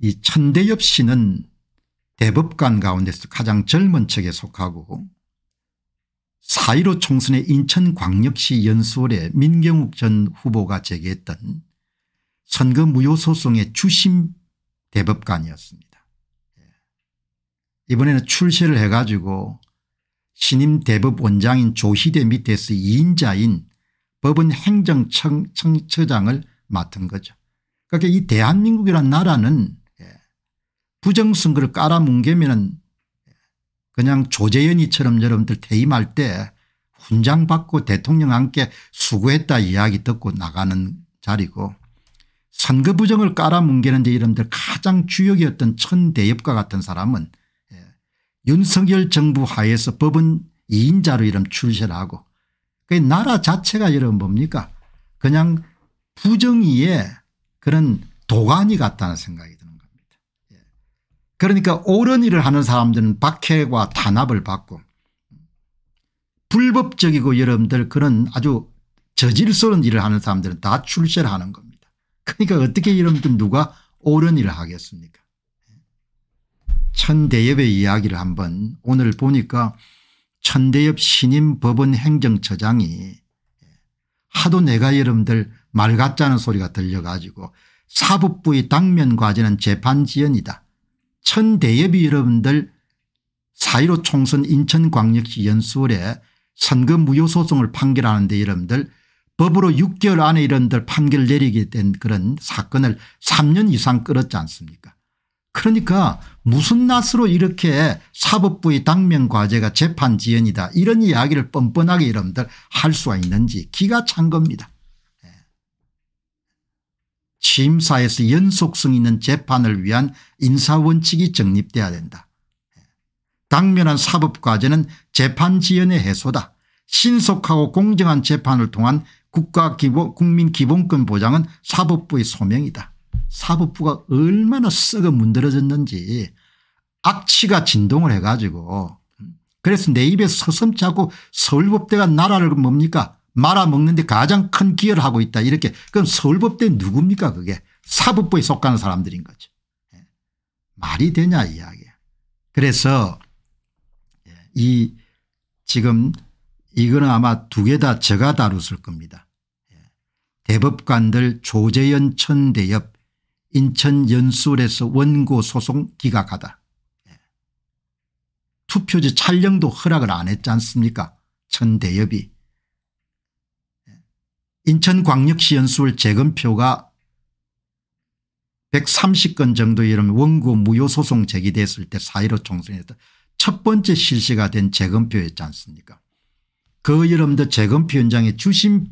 이 천대엽 씨는 대법관 가운데서 가장 젊은 척에 속하고 4.15 총선의 인천광역시 연수원에 민경욱 전 후보가 제기했던 선거 무효 소송의 주심 대법관이었습니다. 예. 이번에는 출세를 해가지고 신임 대법원장인 조희대 밑에서 2인자인 법은 행정처장을 맡은 거죠. 그러니까 이 대한민국이란 나라는 부정선거를 깔아뭉개면 그냥 조재현이처럼 여러분들 퇴임할 때 훈장 받고 대통령 함께 수고했다 이야기 듣고 나가는 자리고 선거 부정을 깔아뭉개는 데 여러분들 가장 주역이었던 천대엽과 같은 사람은 예, 윤석열 정부 하에서 법은 2인자로 이름 출세 하고 그 나라 자체가 여러분 뭡니까 그냥 부정이에 그런 도가니 같다는 생각이 그러니까 옳은 일을 하는 사람들은 박해와 탄압을 받고 불법적이고 여러분들 그런 아주 저질스러운 일을 하는 사람들은 다 출세를 하는 겁니다. 그러니까 어떻게 여러분들 누가 옳은 일을 하겠습니까 천대엽의 이야기를 한번 오늘 보니까 천대엽 신임 법원 행정처장이 하도 내가 여러분들 말같지 않은 소리가 들려가지고 사법부의 당면 과제는 재판 지연이다. 천대엽이 여러분들 4.15 총선 인천광역시 연수원에 선거 무효소송을 판결하는데 여러분들 법으로 6개월 안에 이런들 판결 내리게 된 그런 사건을 3년 이상 끌었지 않습니까 그러니까 무슨 낯으로 이렇게 사법부의 당면과제가 재판 지연이다 이런 이야기를 뻔뻔하게 여러분들 할 수가 있는지 기가 찬 겁니다. 취임사에서 연속성 있는 재판을 위한 인사원칙이 정립돼야 된다. 당면한 사법과제는 재판지연의 해소다. 신속하고 공정한 재판을 통한 국가기본 국민기본권 보장은 사법부의 소명이다. 사법부가 얼마나 썩어 문드러졌는지 악취가 진동을 해가지고 그래서 내 입에서 서슴지 않고 서울법대가 나라를 뭡니까 말아먹는데 가장 큰 기여를 하고 있다 이렇게 그럼 서울법대 누굽니까 그게 사법부에 속하는 사람들인 거죠. 예. 말이 되냐 이야기야. 그래서 예, 이 지금 이거는 아마 두 개 다 제가 다뤘을 겁니다. 예. 대법관들 조재연 천대엽 인천연수원에서 원고 소송 기각하다. 투표지 촬영도 허락을 안 했지 않습니까 천대엽이. 인천광역시연수울 재검표가 130건 정도 이름 원고 무효소송 제기됐을 때 사이로 총선에서 첫 번째 실시가 된 재검표였지 않습니까 그 여름도 재검표 현장의 주심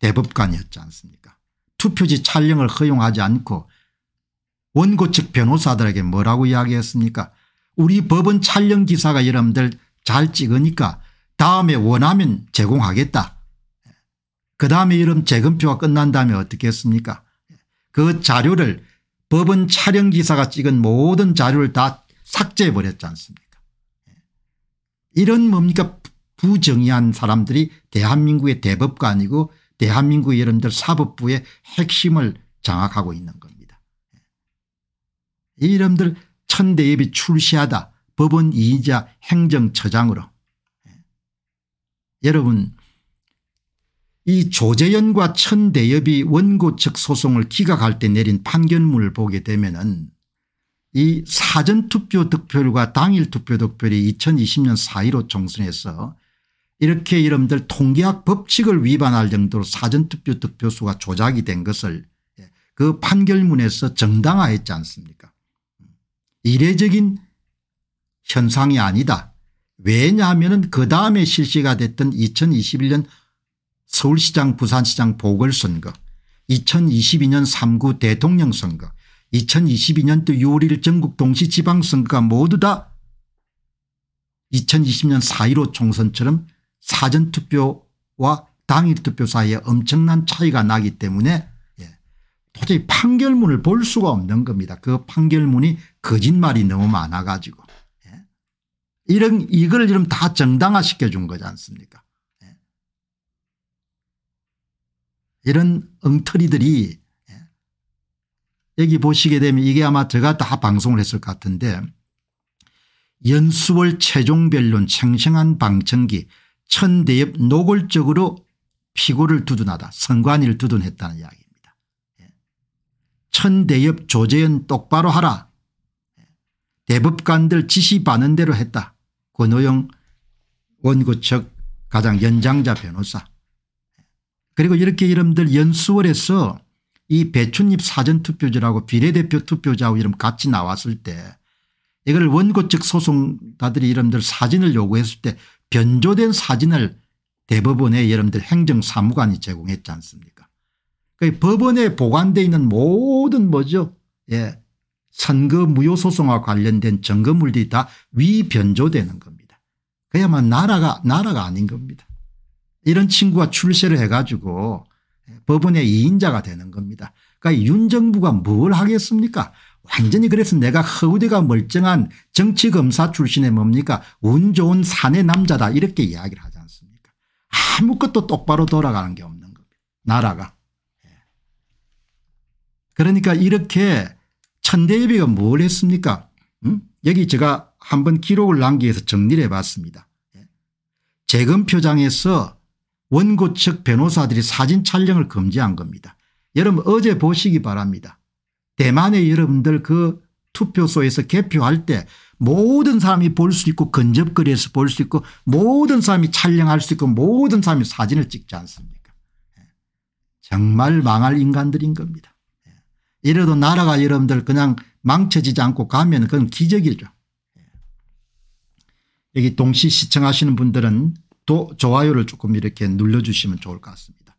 대법관이었지 않습니까 투표지 촬영을 허용하지 않고 원고 측 변호사들에게 뭐라고 이야기했습니까 우리 법원 촬영 기사가 여러분들 잘 찍으니까 다음에 원하면 제공하겠다 그다음에 이런 재검표가 끝난 다음에 어떻게 했습니까 그 자료를 법은 촬영기사가 찍은 모든 자료를 다 삭제해 버렸지 않습니까 이런 뭡니까 부정의한 사람들이 대한민국의 대법관이고 대한민국 여러분들 사법부의 핵심을 장악하고 있는 겁니다. 이 이름들 천대협이 출시하다 법원 이자 행정처장으로 여러분 이 조재연과 천대엽이 원고 측 소송을 기각할 때 내린 판결문을 보게 되면 은이 사전투표 득표율과 당일 투표 득표율이 2020년 4.15 총선에서 이렇게 여러분들 통계학 법칙을 위반할 정도로 사전투표 득표수가 조작이 된 것을 그 판결문에서 정당화했지 않습니까 이례적인 현상이 아니다. 왜냐하면 그 다음에 실시가 됐던 2021년 서울시장 부산시장 보궐선거 2022년 3구 대통령 선거 2022년도 6월 1일 전국 동시 지방선거가 모두 다 2020년 4.15 총선처럼 사전투표와 당일투표 사이에 엄청난 차이가 나기 때문에 예, 도저히 판결문을 볼 수가 없는 겁니다. 그 판결문이 거짓말이 너무 많아 가지고 예. 이런 이걸 지금 다 정당화시켜 준 거지 않습니까 이런 엉터리들이 예, 여기 보시게 되면 이게 아마 제가 다 방송을 했을 것 같은데 연수월 최종변론 생생한 방청기 천대엽 노골적으로 피고를 두둔하다 선관위를 두둔했다는 이야기입니다. 예. 천대엽 조재현 똑바로 하라 예. 대법관들 지시받는 대로 했다. 권호영 원고 측 가장 연장자 변호사 그리고 이렇게 여러분들 연수월에서 이배춧잎 사전투표제라고 비례대표 투표자하고 이름 같이 나왔을 때 이걸 원고측 소송자들이 여러분들 사진을 요구했을 때 변조된 사진을 대법원에 여러분들 행정사무관이 제공했지 않습니까 그 법원에 보관되어 있는 모든 뭐죠 예. 선거 무효소송과 관련된 증거물들이 다 위변조되는 겁니다. 그야말로 나라가 나라가 아닌 겁니다. 이런 친구가 출세를 해가지고 법원의 2인자가 되는 겁니다. 그러니까 윤정부가 뭘 하겠습니까 완전히 그래서 내가 허우대가 멀쩡한 정치검사 출신의 뭡니까 운 좋은 사내 남자다 이렇게 이야기를 하지 않습니까 아무것도 똑바로 돌아가는 게 없는 겁니다. 나라가. 예. 그러니까 이렇게 천대협의가 뭘 했습니까 음? 여기 제가 한번 기록을 남기 위해서 정리를 해봤습니다. 예. 재검표장에서 원고 측 변호사들이 사진 촬영을 금지한 겁니다. 여러분 어제 보시기 바랍니다. 대만의 여러분들 그 투표소에서 개표할 때 모든 사람이 볼 수 있고 근접거리에서 볼 수 있고 모든 사람이 촬영할 수 있고 모든 사람이 사진을 찍지 않습니까 예. 정말 망할 인간들인 겁니다. 예. 이래도 나라가 여러분들 그냥 망쳐지지 않고 가면 그건 기적이죠. 예. 여기 동시 시청하시는 분들은 또 좋아요를 조금 이렇게 눌러주시면 좋을 것 같습니다.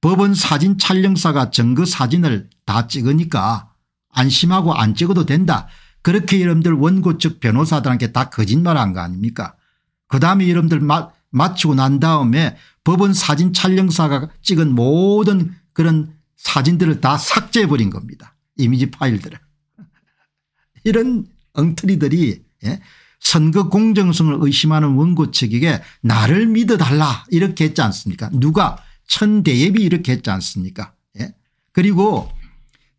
법원 사진 촬영사가 증거 사진을 다 찍으니까 안심하고 안 찍어도 된다. 그렇게 여러분들 원고 측 변호사들한테 다 거짓말한 거 아닙니까 그다음에 여러분들 마, 마치고 난 다음에 법원 사진 촬영사가 찍은 모든 그런 사진들을 다 삭제해버린 겁니다. 이미지 파일들을. 이런 엉터리들이 예? 선거 공정성을 의심하는 원고 측에게 나를 믿어달라 이렇게 했지 않습니까 누가 천대엽이 이렇게 했지 않습니까 예? 그리고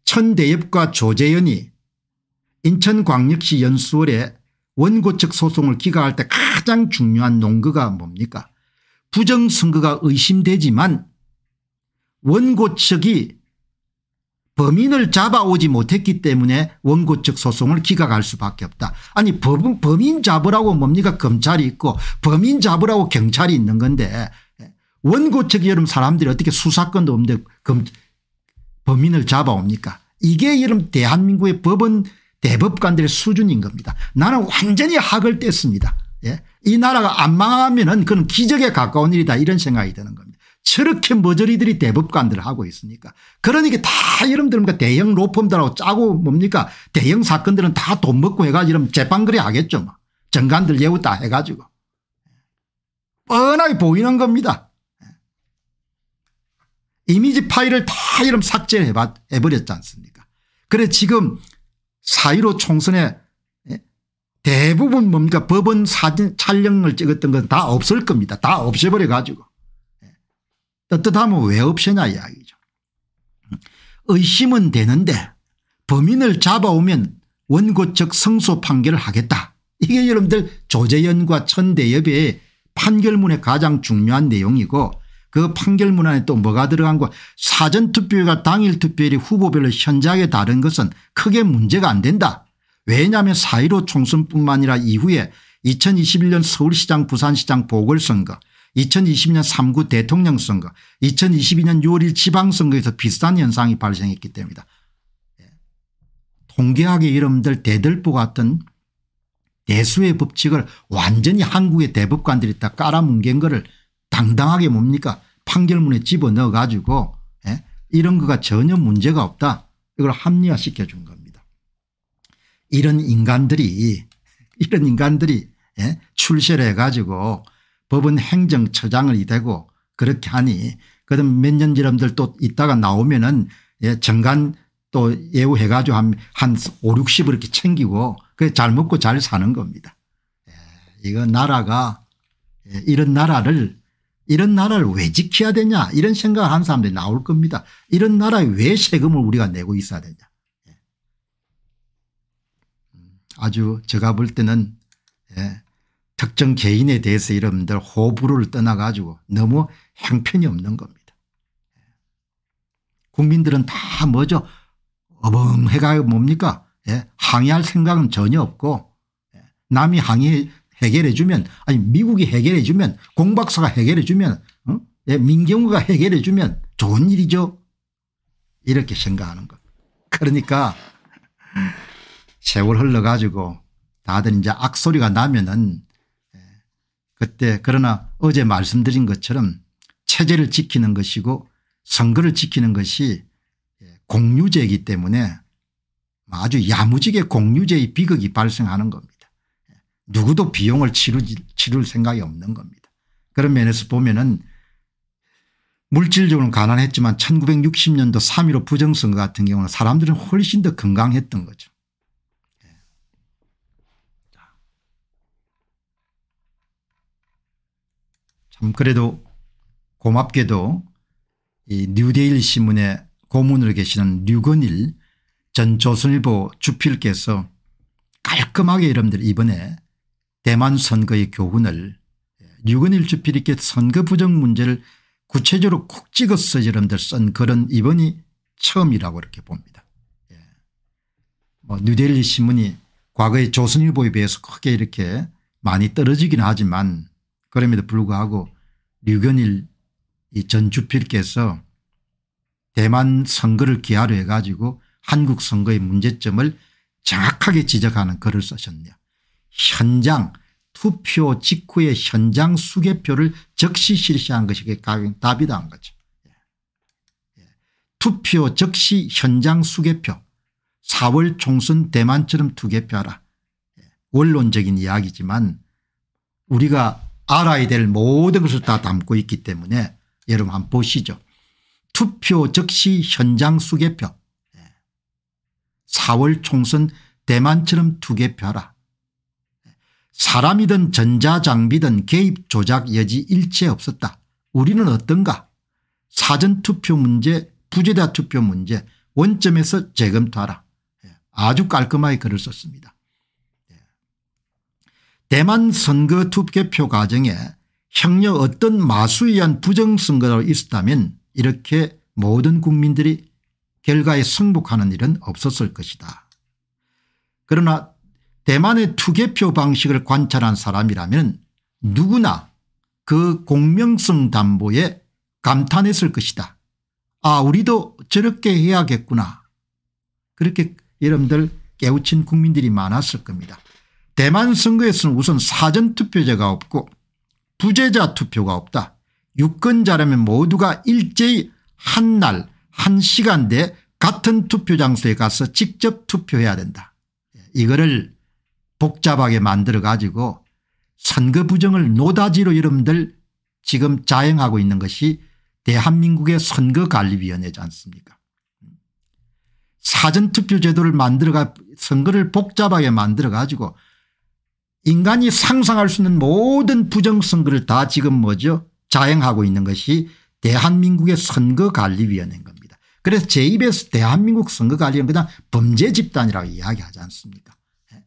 천대엽과 조재현이 인천광역시 연수월에 원고 측 소송을 기각할 때 가장 중요한 논거가 뭡니까 부정선거가 의심되지만 원고 측이 범인을 잡아오지 못했기 때문에 원고 측 소송을 기각할 수밖에 없다. 아니 범, 범인 잡으라고 뭡니까 검찰이 있고 범인 잡으라고 경찰이 있는 건데 예. 원고 측이 여러분 사람들이 어떻게 수사권도 없는데 검, 범인을 잡아옵니까 이게 여러분 대한민국의 법원 대법관들의 수준인 겁니다. 나는 완전히 학을 뗐습니다. 예? 이 나라가 안 망하면 은 그건 기적에 가까운 일이다 이런 생각이 드는 겁니다. 저렇게 머저리들이 대법관들 하고 있으니까 그러니까 다 여러분들 대형 로펌들하고 짜고 뭡니까 대형 사건들은 다 돈 먹고 해가지고 이러면 재판거래 하겠죠 뭐. 정관들 예우 다 해가지고 뻔하게 보이는 겁니다. 이미지 파일을 다 이름 삭제해버렸지 않습니까 그래 지금 사1로 총선에 예? 대부분 뭡니까 법원 사진 촬영을 찍었던 건 다 없을 겁니다. 다 없애버려 가지고 떳떳하면 왜 없애냐 이야기죠. 의심은 되는데 범인을 잡아오면 원고측 성소 판결을 하겠다. 이게 여러분들 조재연과 천대협의 판결문의 가장 중요한 내용이고 그 판결문 안에 또 뭐가 들어간 거사전투표과 당일 투표일이 후보별로 현저하게 다른 것은 크게 문제가 안 된다. 왜냐하면 4.15 총선뿐만 아니라 이후에 2021년 서울시장 부산시장 보궐선거 2020년 3구 대통령 선거 2022년 6월 1 지방선거에서 비슷한 현상이 발생했기 때문이다. 예. 통계학의 이름들 대들보 같은 대수의 법칙을 완전히 한국의 대법관들이 다 깔아뭉갠 거를 당당하게 뭡니까 판결문에 집어넣어 가지고 예? 이런 거가 전혀 문제가 없다 이걸 합리화시켜 준 겁니다. 이런 인간들이 이런 인간들이 예? 출세를 해가지고 법은 행정처장이 을 되고 그렇게 하니 그럼 몇년 지름들 또 있다가 나오면은 예, 정간 또 예우해 가지고 한, 한 5, 60을 이렇게 챙기고 그게 잘 먹고 잘 사는 겁니다. 예, 이거 나라가 예, 이런 나라를 이런 나라를 왜 지켜야 되냐 이런 생각을 하는 사람들이 나올 겁니다. 이런 나라에 왜 세금을 우리가 내고 있어야 되냐. 예. 음, 아주 제가 볼 때는 예, 특정 개인에 대해서 여러분들 호불호를 떠나 가지고 너무 행편이 없는 겁니다. 국민들은 다 뭐죠 어벙해가 뭡니까 예? 항의할 생각은 전혀 없고 예? 남이 항의 해결해 주면 아니 미국이 해결해 주면 공박사가 해결해 주면 어? 예? 민경우가 해결해 주면 좋은 일이죠 이렇게 생각하는 겁 그러니까 세월 흘러가지고 다들 이제 악소리가 나면은 그때 그러나 어제 말씀드린 것처럼 체제를 지키는 것이고 선거를 지키는 것이 예, 공유제이기 때문에 아주 야무지게 공유제의 비극이 발생하는 겁니다. 누구도 비용을 치루, 를 생각이 없는 겁니다. 그런 면에서 보면 은 물질적으로 가난했지만 1960년도 3.15 부정선거 같은 경우는 사람들은 훨씬 더 건강했던 거죠. 참 그래도 고맙게도 이 뉴데일 신문에 고문으로 계시는 류건일 전 조선일보 주필께서 깔끔하게 여러분들 이번에 대만 선거의 교훈을 예, 류건일 주필이 이렇게 선거 부정 문제를 구체적으로 콕 찍어서 여러분들 쓴 그런 이번이 처음이라고 이렇게 봅니다. 예. 뭐 뉴델리 신문이 과거의 조선일보에 비해서 크게 이렇게 많이 떨어지긴 하지만 그럼에도 불구하고 류건일전 주필께서 대만 선거를 기하로 해가지고 한국 선거의 문제점을 정확하게 지적하는 글을 쓰셨네요. 현장 투표 직후의 현장 수개표를 즉시 실시한 것이 답이다 한 거죠. 예. 예. 투표 즉시 현장 수개표 4월 총선 대만처럼 투개표하라. 예. 원론적인 이야기지만 우리가 알아야 될 모든 것을 다 담고 있기 때문에 여러분 한 번 보시죠. 투표 즉시 현장 수개표 4월 예. 총선 대만처럼 투개표하라. 예. 사람이든 전자장비든 개입 조작 여지 일체 없었다. 우리는 어떤가 사전투표 문제 부재다 투표 문제 원점에서 재검토하라. 예. 아주 깔끔하게 글을 썼습니다. 대만 선거 투표표 과정에 형력 어떤 마수에 의한 부정선거가 있었다면 이렇게 모든 국민들이 결과에 승복하는 일은 없었을 것이다. 그러나 대만의 투개표 방식을 관찰한 사람이라면 누구나 그 공명성 담보에 감탄했을 것이다. 아 우리도 저렇게 해야겠구나. 그렇게 여러분들 깨우친 국민들이 많았을 겁니다. 대만 선거에서는 우선 사전투표제가 없고 부재자 투표가 없다. 유권자라면 모두가 일제히 한 날 한 시간대 같은 투표 장소에 가서 직접 투표해야 된다. 이거를 복잡하게 만들어 가지고 선거 부정을 노다지로 여러분들 지금 자행하고 있는 것이 대한민국의 선거관리위원회지 않습니까 사전투표 제도를 만들어가 선거를 복잡하게 만들어 가지고 인간이 상상할 수 있는 모든 부정선거를 다 지금 뭐죠 자행하고 있는 것이 대한민국의 선거관리위원회인 겁니다. 그래서 제 입에서 대한민국 선거관리위원회는 그냥 범죄 집단이라고 이야기하지 않습니까 예.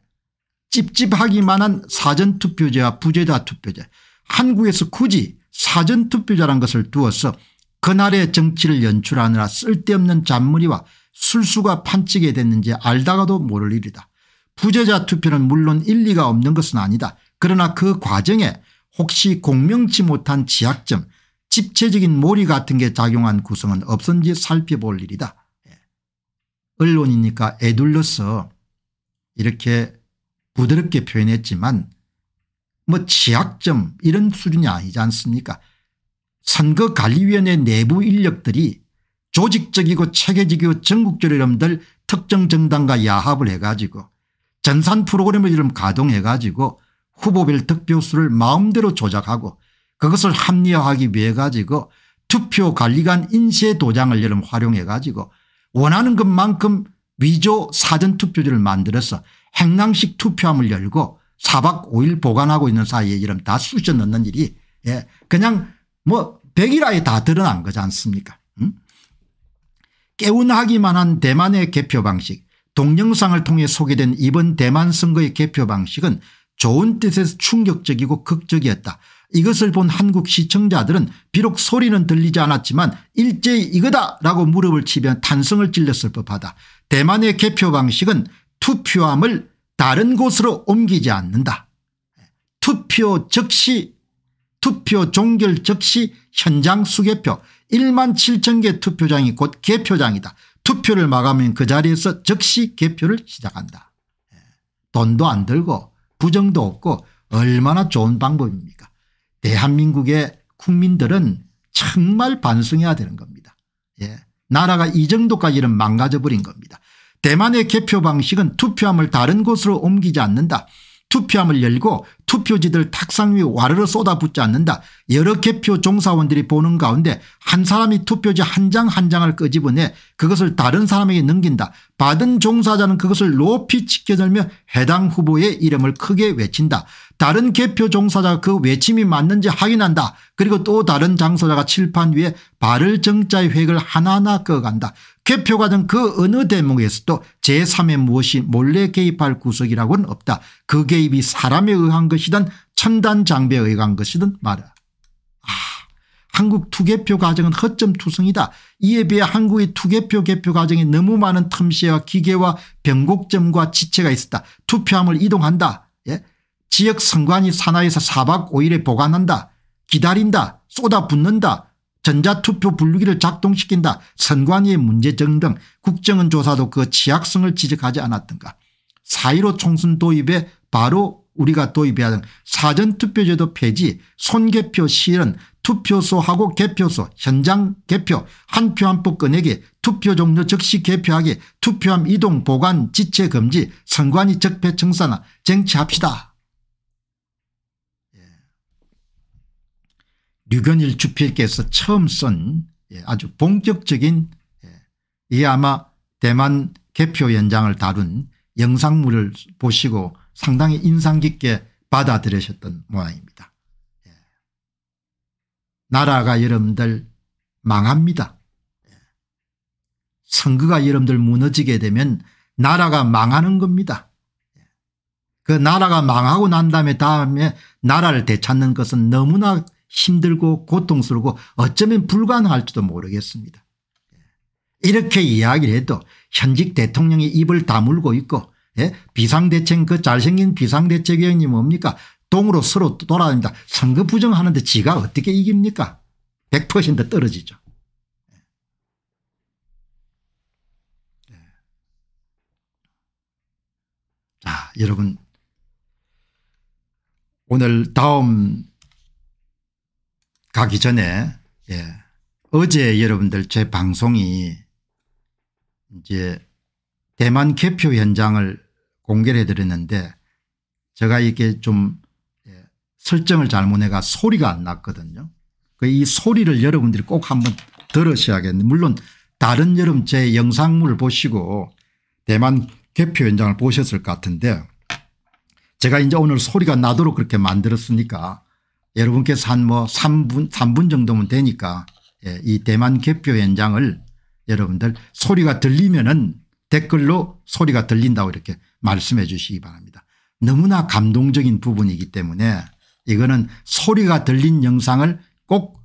찝찝하기만 한 사전투표제와 부재자 투표제 한국에서 굳이 사전투표제라는 것을 두어서 그날의 정치를 연출하느라 쓸데없는 잔머리와 술수가 판치게 됐는지 알다가도 모를 일이다. 부재자 투표는 물론 일리가 없는 것은 아니다. 그러나 그 과정에 혹시 공명치 못한 지약점 집체적인 몰이 같은 게 작용한 구성은 없은지 살펴볼 일이다. 예. 언론이니까 애둘러서 이렇게 부드럽게 표현했지만 뭐 취약점 이런 수준이 아니지 않습니까 선거관리위원회 내부 인력들이 조직적이고 체계적이고 전국적으 여러분들 특정 정당과 야합을 해가지고 전산 프로그램을 이름 가동해가지고 후보별 득표수를 마음대로 조작하고 그것을 합리화하기 위해 가지고 투표관리관 인쇄 도장을 여름 활용해 가지고 원하는 것만큼 위조 사전투표지를 만들어서 행랑식 투표함을 열고 4박 5일 보관하고 있는 사이에 이름 다 쑤셔 넣는 일이 예 그냥 뭐 100일 아에다 드러난 거지 않습니까 음? 깨운하기만 한 대만의 개표 방식 동영상을 통해 소개된 이번 대만 선거의 개표 방식은 좋은 뜻에서 충격적이고 극적이었다. 이것을 본 한국 시청자들은 비록 소리는 들리지 않았지만 일제히 이거다 라고 무릎을 치며 탄성을 찔렸을 법하다. 대만의 개표 방식은 투표함을 다른 곳으로 옮기지 않는다. 투표 즉시 투표 종결 즉시 현장 수개표 1만 7천 개 투표장이 곧 개표장이다. 투표를 마감인그 자리에서 즉시 개표를 시작한다. 예. 돈도 안 들고 부정도 없고 얼마나 좋은 방법입니까 대한민국의 국민들은 정말 반성해야 되는 겁니다. 예. 나라가 이 정도까지는 망가져버린 겁니다. 대만의 개표 방식은 투표함을 다른 곳으로 옮기지 않는다. 투표함을 열고 투표지들 탁상 위에 와르르 쏟아붓지 않는다. 여러 개표 종사원들이 보는 가운데 한 사람이 투표지 한 장한 한 장을 끄집어내 그것을 다른 사람에게 넘긴다. 받은 종사자는 그것을 높이 치켜들며 해당 후보의 이름을 크게 외친다. 다른 개표 종사자가 그 외침이 맞는지 확인한다. 그리고 또 다른 장소자가 칠판 위에 발을 정자의 획을 하나하나 끄간다. 개표 과정 그 어느 대목에서도 제3의 무엇이 몰래 개입할 구석이라고는 없다. 그 개입이 사람에 의한 것이든 첨단 장비에 의한 것이든 말이 아, 한국 투개표 과정은 허점 투성이다. 이에 비해 한국의 투개표 개표 과정에 너무 많은 틈새와 기계와 변곡점과 지체가 있었다. 투표함을 이동한다. 예? 지역 선관위 산하에서 4박 5일에 보관한다. 기다린다. 쏟아붓는다. 전자투표 분류기를 작동시킨다 선관위의 문제 점등 국정원 조사도 그 취약성을 지적하지 않았던가 4.15 총선 도입에 바로 우리가 도입해야 하는 사전투표제도 폐지 손개표 실은 투표소하고 개표소 현장 개표 한표한표 꺼내기 투표 종료 즉시 개표하기 투표함 이동 보관 지체 금지 선관위 적폐 청산화 쟁취합시다 류건일 주필께서 처음 쓴 예, 아주 본격적인 예, 이게 아마 대만 개표 연장을 다룬 영상물을 보시고 상당히 인상 깊게 받아들이셨던 모양입니다. 예. 나라가 여러분들 망합니다. 선거가 여러분들 무너지게 되면 나라가 망하는 겁니다. 그 나라가 망하고 난 다음에 다음에 나라를 되찾는 것은 너무나 힘들고 고통스럽고 어쩌면 불가능할지도 모르겠습니다. 예. 이렇게 이야기를 해도 현직 대통령이 입을 다물고 있고 예? 비상대책 그 잘생긴 비상대책위원이 뭡니까 동으로 서로 돌아다닙니다. 선거 부정하는데 지가 어떻게 이깁니까 100% 떨어지죠. 예. 자 여러분 오늘 다음 가기 전에 예. 어제 여러분들 제 방송이 이제 대만 개표 현장을 공개를 해드렸는데 제가 이게 렇좀 예, 설정을 잘못해가 소리가 안 났거든요. 그 이 소리를 여러분들이 꼭 한번 들으셔야겠는데 물론 다른 여러분 제 영상물을 보시고 대만 개표 현장을 보셨을 것 같은데 제가 이제 오늘 소리가 나도록 그렇게 만들었으니까 여러분께서 한뭐 3분, 3분 정도면 되니까 예, 이 대만 개표 현장을 여러분들 소리가 들리면은 댓글로 소리가 들린다고 이렇게 말씀해 주시기 바랍니다. 너무나 감동적인 부분이기 때문에 이거는 소리가 들린 영상을 꼭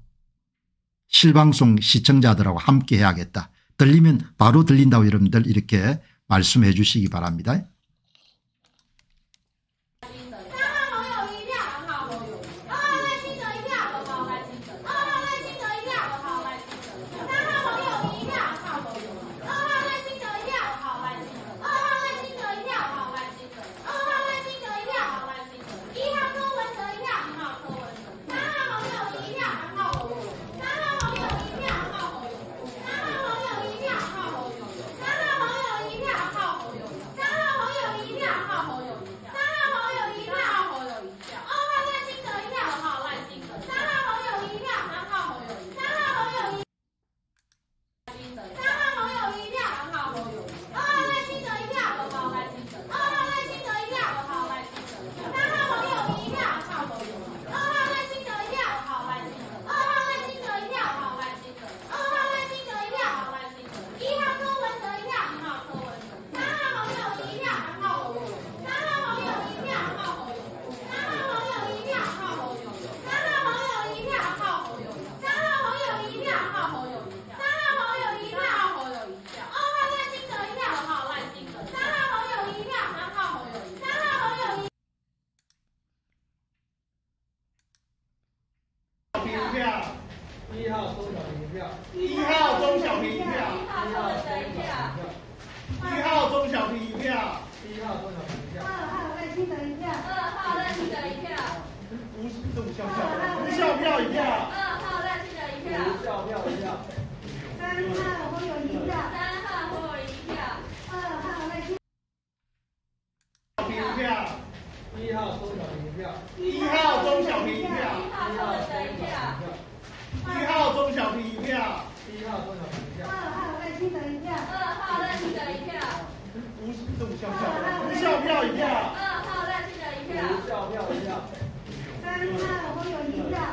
실방송 시청자들하고 함께 해야겠다. 들리면 바로 들린다고 여러분들 이렇게 말씀해 주시기 바랍니다. 一号中小平一票，一号中小平一票，一号中小平一票，一号中小平一票，二号赖清等一下，二号赖清等一下，不是无效票，无效票一票，二号赖清等一票，无效票一票，三号我有一票。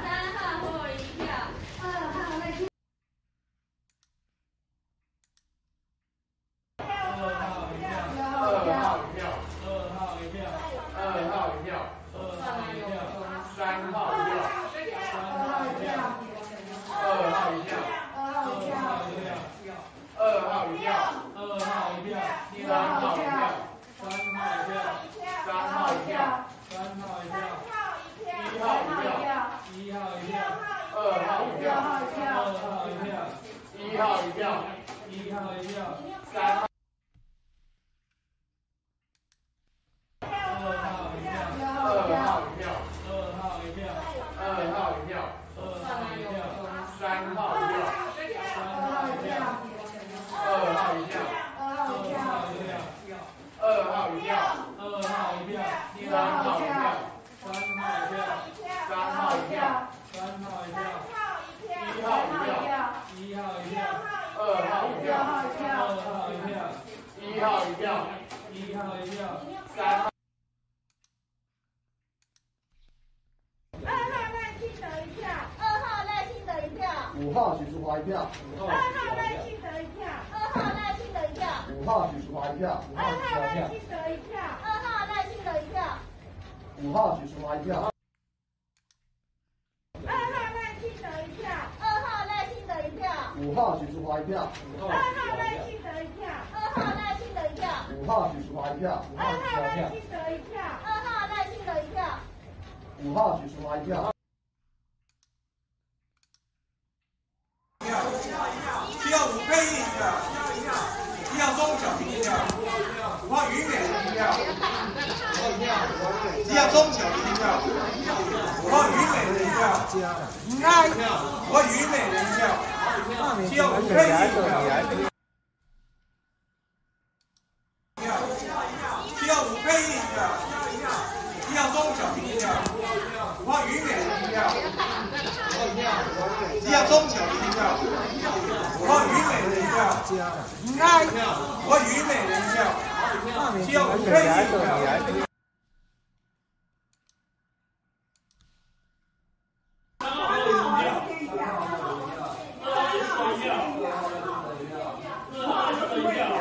Hallelujah.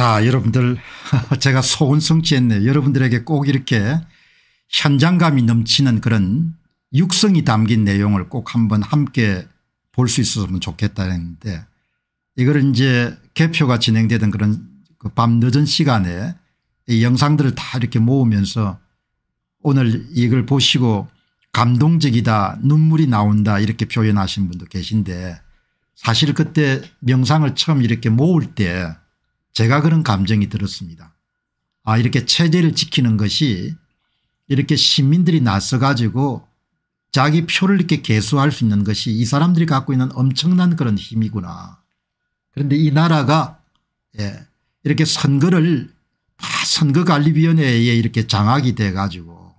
자 여러분들 제가 속은 성취했네요. 여러분들에게 꼭 이렇게 현장감이 넘치는 그런 육성이 담긴 내용을 꼭 한번 함께 볼 수 있었으면 좋겠다는데 이걸 이제 개표가 진행되던 그런 그 밤 늦은 시간에 이 영상들을 다 이렇게 모으면서 오늘 이걸 보시고 감동적이다 눈물이 나온다 이렇게 표현하신 분도 계신데 사실 그때 명상을 처음 이렇게 모을 때 제가 그런 감정이 들었습니다. 아 이렇게 체제를 지키는 것이 이렇게 시민들이 나서 가지고 자기 표를 이렇게 개수할 수 있는 것이 이 사람들이 갖고 있는 엄청난 그런 힘이구나. 그런데 이 나라가 예, 이렇게 선거를 다 선거관리위원회에 이렇게 장악이 돼 가지고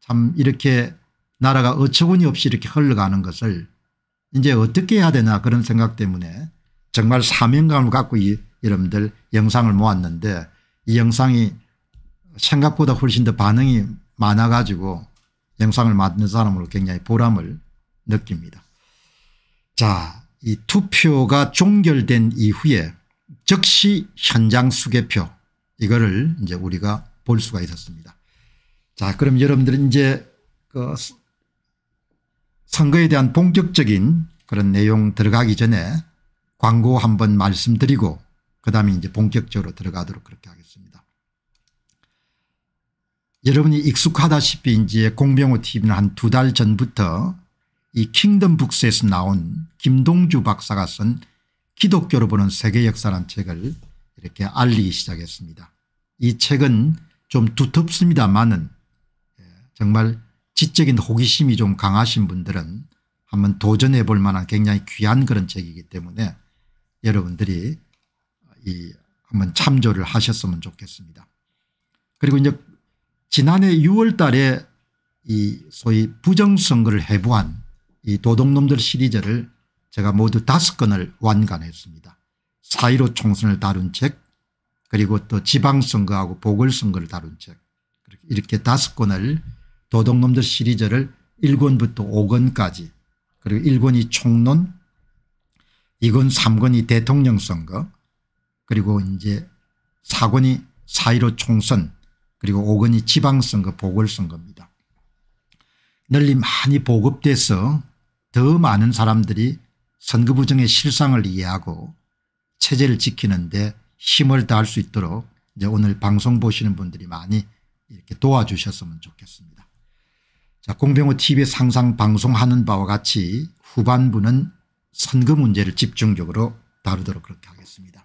참 이렇게 나라가 어처구니 없이 이렇게 흘러가는 것을 이제 어떻게 해야 되나 그런 생각 때문에 정말 사명감을 갖고 이 여러분들 영상을 모았는데 이 영상이 생각보다 훨씬 더 반응이 많아 가지고 영상을 만든 사람으로 굉장히 보람을 느낍니다. 자, 이 투표가 종결된 이후에 즉시 현장 수개표 이거를 이제 우리가 볼 수가 있었습니다. 자, 그럼 여러분들은 이제 그 선거에 대한 본격적인 그런 내용 들어가기 전에 광고 한 번 말씀드리고 그 다음에 이제 본격적으로 들어가도록 그렇게 하겠습니다. 여러분이 익숙하다시피 이제 공병호 TV는 한 두 달 전부터 이 킹덤 북스에서 나온 김동주 박사가 쓴 기독교로 보는 세계 역사란 책을 이렇게 알리기 시작했습니다. 이 책은 좀 두텁습니다만은 예, 정말 지적인 호기심이 좀 강하신 분들은 한번 도전해 볼 만한 굉장히 귀한 그런 책이기 때문에 여러분들이 이 한번 참조를 하셨으면 좋겠습니다. 그리고 이제 지난해 6월 달에 이 소위 부정선거를 해부한 이 도둑놈들 시리즈를 제가 모두 다섯 건을 완간했습니다. 4.15 총선을 다룬 책 그리고 또 지방선거하고 보궐선거를 다룬 책 이렇게 다섯 권을 도둑놈들 시리즈를 1권부터 5권까지 그리고 1권이 총론 2권 3권이 대통령 선거 그리고 이제 4권이 4.15 총선 그리고 5권이 지방선거 보궐선거입니다. 널리 많이 보급돼서 더 많은 사람들이 선거부정의 실상을 이해하고 체제를 지키는데 힘을 다할 수 있도록 이제 오늘 방송 보시는 분들이 많이 이렇게 도와주셨으면 좋겠습니다. 자, 공병호 TV 상상 방송하는 바와 같이 후반부는 선거 문제를 집중적으로 다루도록 그렇게 하겠습니다.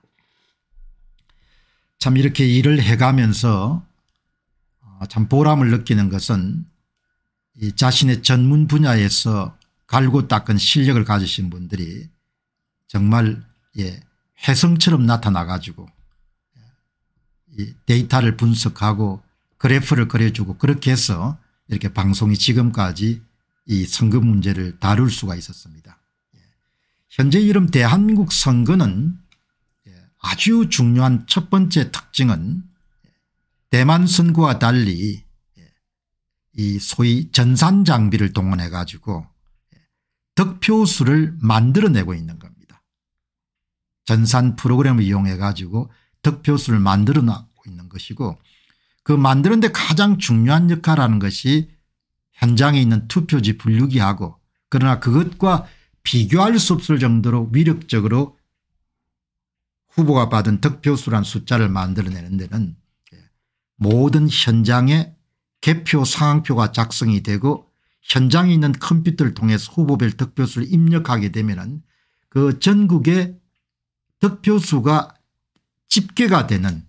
참 이렇게 일을 해가면서 아, 참 보람을 느끼는 것은 자신의 전문 분야에서 갈고 닦은 실력을 가지신 분들이 정말 예, 해성처럼 나타나 가지고 예, 데이터를 분석하고 그래프를 그려주고 그렇게 해서 이렇게 방송이 지금까지 이 선거 문제를 다룰 수가 있었습니다. 예. 현재 이름 대한민국 선거는 아주 중요한 첫 번째 특징은 대만 선거와 달리 이 소위 전산 장비를 동원해 가지고 득표수를 만들어내고 있는 겁니다. 전산 프로그램을 이용해 가지고 득표수를 만들어내고 있는 것이고 그 만드는데 가장 중요한 역할하는 것이 현장에 있는 투표지 분류기하고 그러나 그것과 비교할 수 없을 정도로 위력적으로 후보가 받은 득표수란 숫자를 만들어내는 데는 예, 모든 현장에 개표 상황표가 작성이 되고 현장에 있는 컴퓨터를 통해서 후보별 득표수를 입력하게 되면 그 전국의 득표수가 집계가 되는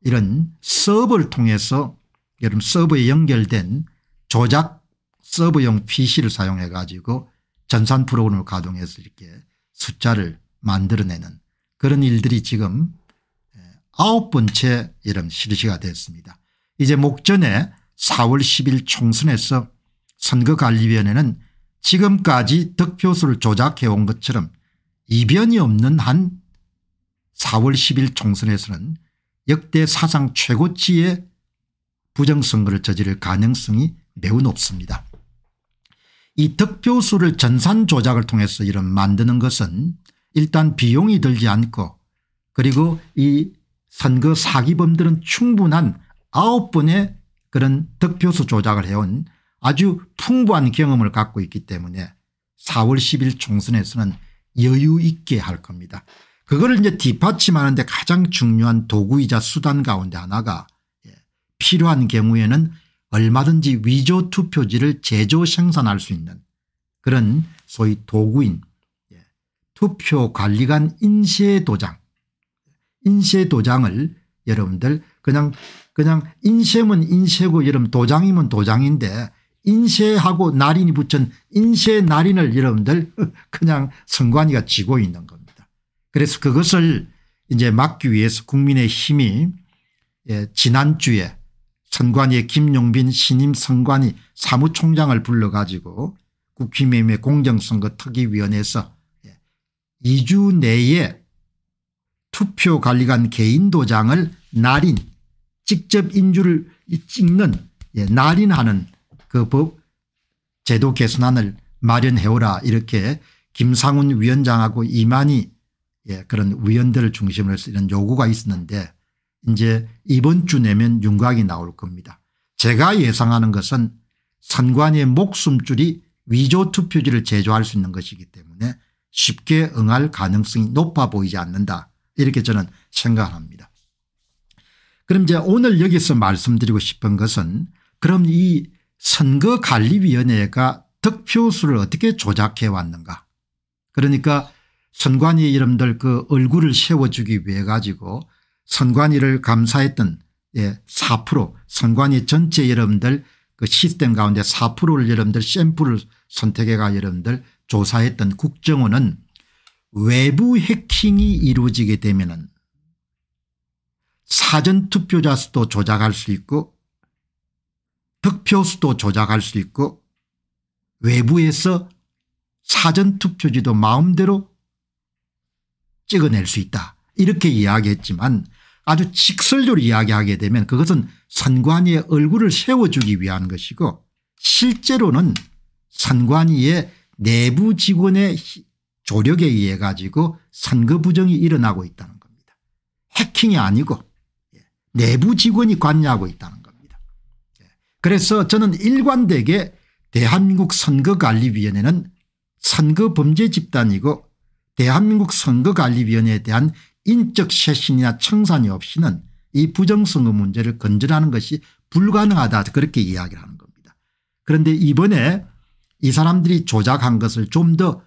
이런 서버를 통해서 여러분 서버에 연결된 조작 서버용 PC를 사용해 가지고 전산 프로그램을 가동해서 이렇게 숫자를 만들어내는 그런 일들이 지금 아홉 번째 이런 실시가 됐습니다. 이제 목전에 4월 10일 총선에서 선거관리위원회는 지금까지 득표수를 조작해온 것처럼 이변이 없는 한 4월 10일 총선에서는 역대 사상 최고치의 부정선거를 저지를 가능성이 매우 높습니다. 이 득표수를 전산 조작을 통해서 이런 만드는 것은 일단 비용이 들지 않고 그리고 이 선거 사기범들은 충분한 아홉 번의 그런 득표수 조작을 해온 아주 풍부한 경험을 갖고 있기 때문에 4월 10일 총선에서는 여유 있게 할 겁니다. 그거를 이제 뒷받침하는데 가장 중요한 도구이자 수단 가운데 하나가 예, 필요한 경우에는 얼마든지 위조 투표지를 제조 생산할 수 있는 그런 소위 도구인 투표관리관 인쇄도장 인쇄도장을 여러분들 그냥 그냥 인쇄면 인쇄고 여러분 도장이면 도장인데 인쇄하고 날인이 붙은 인쇄 날인을 여러분들 그냥 선관위가 쥐고 있는 겁니다. 그래서 그것을 이제 막기 위해서 국민의힘이 예, 지난주에 선관위의 김용빈 신임 선관위 사무총장을 불러가지고 국힘의 공정선거 특위위원회에서 2주 내에 투표 관리관 개인 도장을 날인 직접 인주를 찍는 예, 날인하는 그 법 제도 개선안을 마련해오라 이렇게 김상훈 위원장하고 이만희 예, 그런 위원들을 중심으로 해서 이런 요구가 있었는데 이제 이번 주 내면 윤곽이 나올 겁니다. 제가 예상하는 것은 선관위의 목숨줄이 위조 투표지를 제조할 수 있는 것이기 때문에 쉽게 응할 가능성이 높아 보이지 않는다 이렇게 저는 생각합니다. 그럼 이제 오늘 여기서 말씀드리고 싶은 것은 그럼 이 선거관리위원회가 득표수를 어떻게 조작해 왔는가 그러니까 선관위 이름들 그 얼굴을 세워주기 위해 가지고 선관위를 감사했던 예, 4% 선관위 전체 여러분들 그 시스템 가운데 4%를 여러분들 샘플을 선택해가 여러분들 조사했던 국정원은 외부 해킹이 이루어지게 되면 사전투표자 수도 조작할 수 있고 득표 수도 조작할 수 있고 외부에서 사전투표지도 마음대로 찍어낼 수 있다 이렇게 이야기했지만 아주 직설적으로 이야기하게 되면 그것은 선관위의 얼굴을 세워주기 위한 것이고 실제로는 선관위의 내부 직원의 조력에 의해 가지고 선거 부정이 일어나고 있다는 겁니다. 해킹이 아니고 예, 내부 직원이 관여하고 있다는 겁니다. 예, 그래서 저는 일관되게 대한민국 선거관리위원회는 선거범죄 집단이고 대한민국 선거관리위원회에 대한 인적 쇄신이나 청산이 없이는 이 부정선거 문제를 건전하는 것이 불가능하다 그렇게 이야기를 하는 겁니다. 그런데 이번에 이 사람들이 조작한 것을 좀 더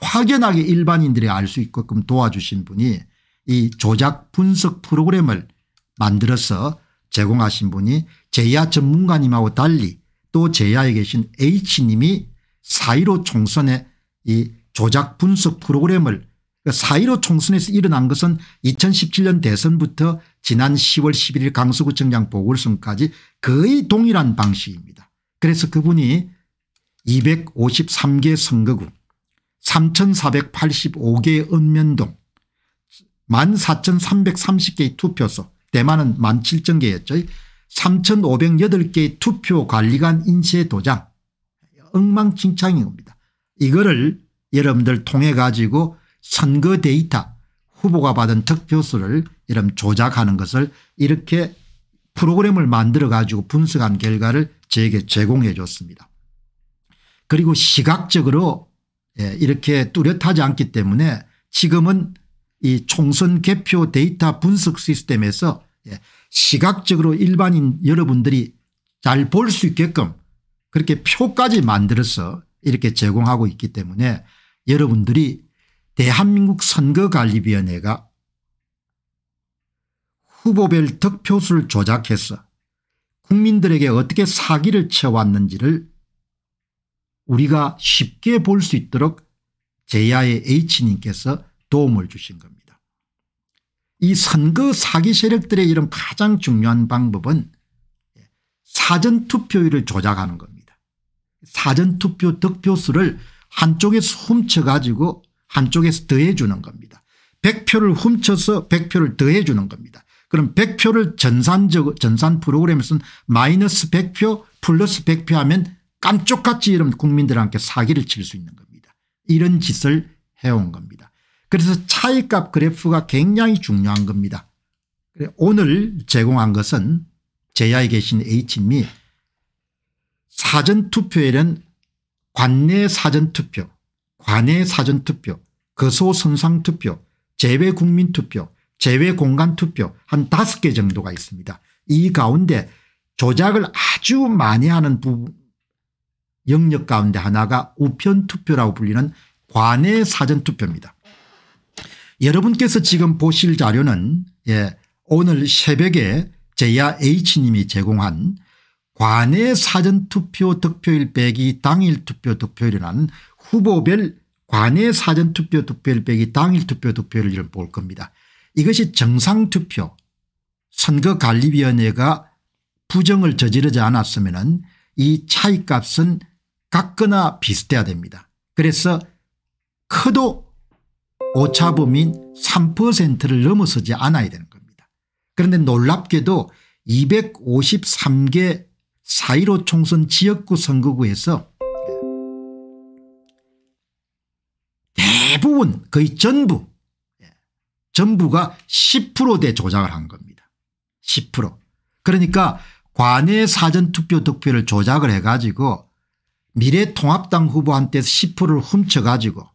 확연하게 일반인들이 알 수 있게끔 도와주신 분이 이 조작 분석 프로그램을 만들어서 제공하신 분이 제야 전문가님하고 달리 또 제야에 계신 H님이 사1로 총선에 이 조작 분석 프로그램을 그러니까 사1로 총선에서 일어난 것은 2017년 대선부터 지난 10월 11일 강서구청장 보궐선까지 거의 동일한 방식입니다. 그래서 그분이 253개 선거구 3485개 읍면동 14,330개의 투표소 대만은 17,000개였죠. 3,508개의 투표관리관 인쇄 도장 엉망진창인 겁니다. 이거를 여러분들 통해 가지고 선거 데이터 후보가 받은 득표수를 이런 조작하는 것을 이렇게 프로그램을 만들어 가지고 분석한 결과를 저에게 제공해 줬습니다. 그리고 시각적으로 예, 이렇게 뚜렷하지 않기 때문에 지금은 이 총선 개표 데이터 분석 시스템에서 예, 시각적으로 일반인 여러분들이 잘 볼 수 있게끔 그렇게 표까지 만들어서 이렇게 제공하고 있기 때문에 여러분들이 대한민국 선거관리위원회가 후보별 득표수를 조작해서 국민들에게 어떻게 사기를 쳐왔는지를 우리가 쉽게 볼 수 있도록 제야의 H님께서 도움을 주신 겁니다. 이 선거 사기 세력들의 이런 가장 중요한 방법은 사전투표율을 조작하는 겁니다. 사전투표 득표수를 한쪽에서 훔쳐가지고 한쪽에서 더해주는 겁니다. 100표를 훔쳐서 100표를 더해주는 겁니다. 그럼 100표를 전산적, 전산 프로그램에서는 마이너스 100표 플러스 100표 하면 깜쪽같이 이런 국민들한테 사기를 칠 수 있는 겁니다. 이런 짓을 해온 겁니다. 그래서 차이값 그래프가 굉장히 중요한 겁니다. 오늘 제공한 것은 제야에 계신 h 님 사전투표에는 관내 사전투표 관내 사전투표 거소선상투표 재외국민투표 재외공간투표 한 다섯 개 정도가 있습니다. 이 가운데 조작을 아주 많이 하는 부, 영역 가운데 하나가 우편투표라고 불리는 관내 사전투표입니다. 여러분께서 지금 보실 자료는 예, 오늘 새벽에 제야 H님이 제공한 관내 사전투표 득표일 빼기 당일 투표 득표율이라는 후보별 관내 사전투표 득표일 빼기 당일 투표 득표율을 볼 겁니다. 이것이 정상투표 선거관리위원회가 부정을 저지르지 않았으면 이 차이값은 같거나 비슷해야 됩니다. 그래서 커도 오차범인 3%를 넘어서지 않아야 되는 겁니다. 그런데 놀랍게도 253개 4.15 총선 지역구 선거구에서 대부분 거의 전부 예, 전부가 10%대 조작을 한 겁니다. 10% 그러니까 관내 사전투표 득표를 조작을 해가지고 미래통합당 후보한테 10%를 훔쳐가지고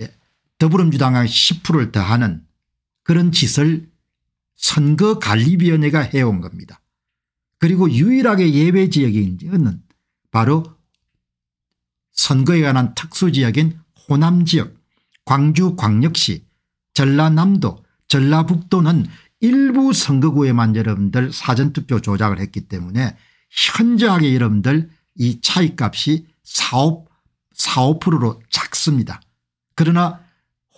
예, 더불어민주당한 10%를 더하는 그런 짓을 선거관리위원회가 해온 겁니다. 그리고 유일하게 예외 지역이는 바로 선거에 관한 특수지역인 호남 지역 광주 광역시 전라남도 전라북도는 일부 선거구에만 여러분들 사전투표 조작을 했기 때문에 현저하게 여러분들 이 차이값이 4, 4~5%로 작습니다. 그러나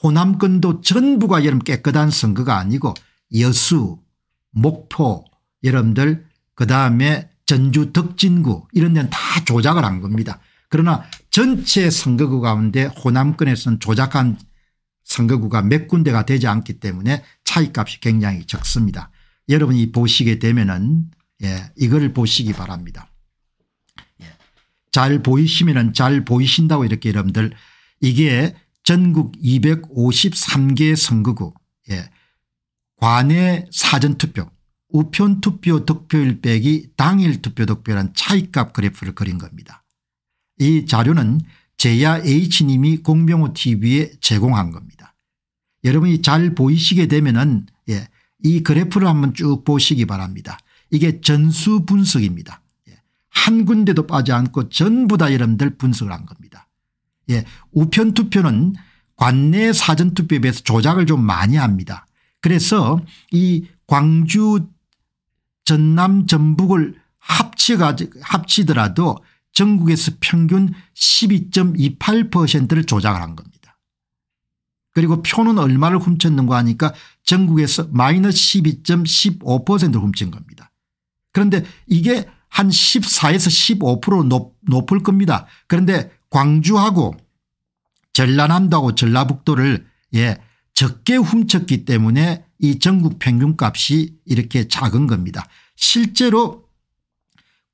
호남권도 전부가 여러분 깨끗한 선거가 아니고 여수 목포 여러분들 그다음에 전주 덕진구 이런 데는 다 조작을 한 겁니다. 그러나 전체 선거구 가운데 호남권에서는 조작한 선거구가 몇 군데가 되지 않기 때문에 차이값이 굉장히 적습니다. 여러분이 보시게 되면 은 예, 이걸 보시기 바랍니다. 잘 보이시면 잘 보이신다고 이렇게 여러분들 이게 전국 253개 선거구 예. 관외 사전투표 우편투표 득표율 빼기 당일 투표 득표한 차이값 그래프를 그린 겁니다. 이 자료는 제야 H님이 공병호 tv에 제공한 겁니다. 여러분이 잘 보이시게 되면 은이 예, 그래프를 한번 쭉 보시기 바랍니다. 이게 전수 분석입니다. 한 군데도 빠지 않고 전부 다 여러분들 분석을 한 겁니다. 예, 우편 투표는 관내 사전 투표에 비해서 조작을 좀 많이 합니다. 그래서 이 광주 전남 전북을 합치더라도 전국에서 평균 12.28%를 조작을 한 겁니다. 그리고 표는 얼마를 훔쳤는가 하니까 전국에서 마이너스 12.15%를 훔친 겁니다. 그런데 이게 한 14에서 15% 높을 겁니다. 그런데 광주하고 전라남도하고 전라북도를 예 적게 훔쳤기 때문에 이 전국 평균값이 이렇게 작은 겁니다. 실제로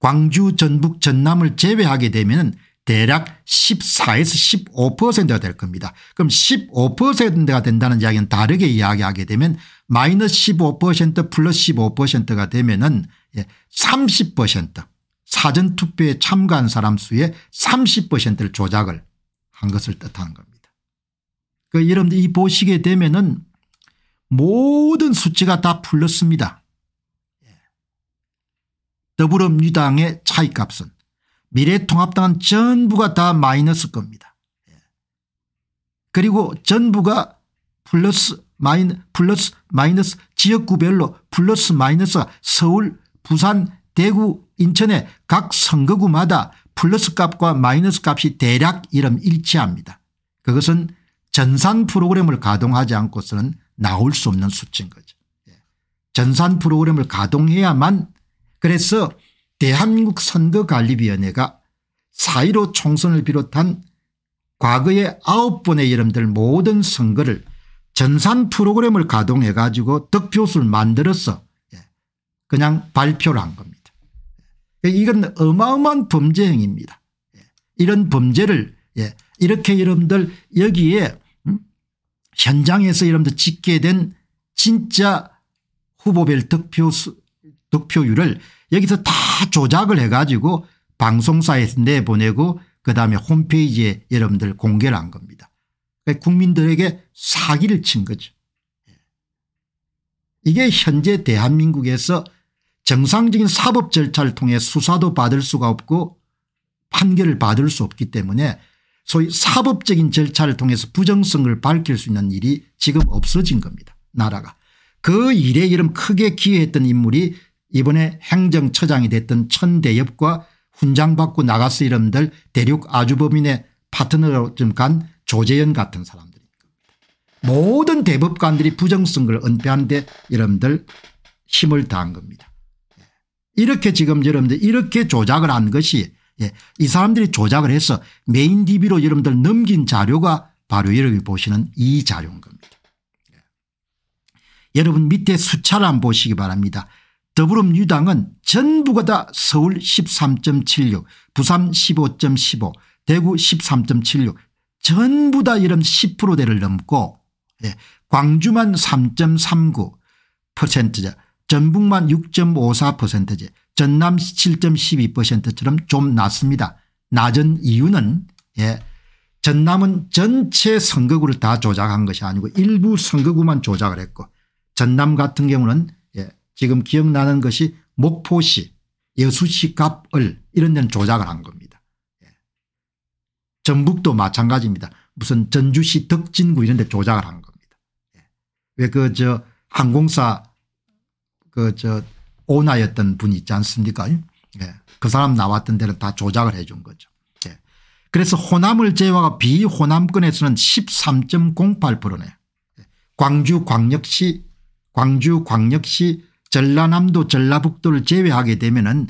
광주 전북 전남을 제외하게 되면 대략 14에서 15%가 될 겁니다. 그럼 15%가 된다는 이야기는 다르게 이야기하게 되면 마이너스 15% 플러스 15%가 되면 은30% 예, 사전투표에 참가한 사람 수의 30%를 조작을 한 것을 뜻하는 겁니다. 그 여러분들 이 보시게 되면은 모든 수치가 다 풀렸습니다. 예. 더불어민주당의 차이값은 미래통합당은 전부가 다 마이너스 겁니다. 예. 그리고 전부가 플러스 마이너스, 플러스 마이너스 지역구별로 플러스 마이너스가 서울 부산, 대구, 인천의 각 선거구마다 플러스 값과 마이너스 값이 대략 이름 일치합니다. 그것은 전산 프로그램을 가동하지 않고서는 나올 수 없는 수치인 거죠. 예. 전산 프로그램을 가동해야만 그래서 대한민국 선거관리위원회가 사1로 총선을 비롯한 과거의 9번의 이름들 모든 선거를 전산 프로그램을 가동해 가지고 득표수를 만들어서 그냥 발표를 한 겁니다. 예, 이건 어마어마한 범죄 행위입니다. 예, 이런 범죄를 예, 이렇게 여러분들 여기에 음? 현장에서 여러분들 짓게 된 진짜 후보별 득표 수, 득표율을 여기서 다 조작을 해가지고 방송사에 내보내고 그다음에 홈페이지에 여러분들 공개를 한 겁니다. 그러니까 국민들에게 사기를 친 거죠. 이게 현재 대한민국에서 정상적인 사법 절차를 통해 수사도 받을 수가 없고 판결을 받을 수 없기 때문에 소위 사법적인 절차를 통해서 부정성을 밝힐 수 있는 일이 지금 없어진 겁니다. 나라가. 그 일에 이름 크게 기여했던 인물이 이번에 행정처장이 됐던 천대엽과 훈장받고 나가서 이름들 대륙 아주범인의 파트너로 좀 간 조재현 같은 사람들입니다. 모든 대법관들이 부정성을 은폐하는데 이름들 힘을 다한 겁니다. 이렇게 지금 여러분들 이렇게 조작을 한 것이 예, 이 사람들이 조작을 해서 메인 DB로 여러분들 넘긴 자료가 바로 여러분이 보시는 이 자료인 겁니다. 예. 여러분 밑에 수차를 한번 보시기 바랍니다. 더불어민주당은 전부가 다 서울 13.76 부산 15.15 대구 13.76 전부 다 이런 10%대를 넘고 예, 광주만 3 3 9 전북만 6.54%제 전남 7.12%처럼 좀 낮습니다. 낮은 이유는 예, 전남은 전체 선거구를 다 조작한 것이 아니고 일부 선거구만 조작을 했고 전남 같은 경우는 예, 지금 기억나는 것이 목포시 여수시 갑을 이런 데는 조작을 한 겁니다. 예. 전북도 마찬가지입니다. 무슨 전주시 덕진구 이런 데 조작을 한 겁니다. 예. 왜그 저 항공사 그저 오나였던 분 있지 않습니까? 예. 그 사람 나왔던 데는 다 조작을 해 준 거죠. 예. 그래서 호남을 제외하고 비호남권에서는 1 3 0 8네 광주 광역시 광주 광역시 전라남도 전라북도를 제외하게 되면은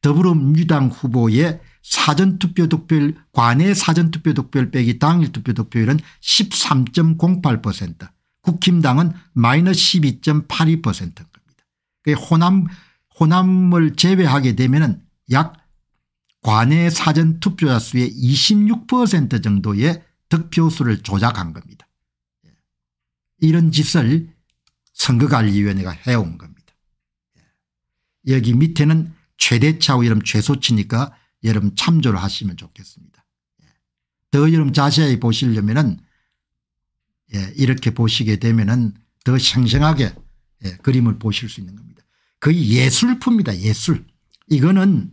더불어민주당 후보의 사전투표 득표율 관내 사전투표 득표율 빼기 당일 투표 득표율은 13.08% 국힘당은 마이너스 12.82%인 거예요. 그 호남 호남을 제외하게 되면약 관내 사전 투표자 수의 26% 정도의 득표수를 조작한 겁니다. 예. 이런 짓을 선거관리위원회가 해온 겁니다. 예. 여기 밑에는 최대차고 여름 최소치니까 여름 참조를 하시면 좋겠습니다. 예. 더 여름 자세히 보시려면은 이렇게 보시게 되면은 더 생생하게 그림을 보실 수 있는 겁니다. 거의 예술품이다 예술. 이거는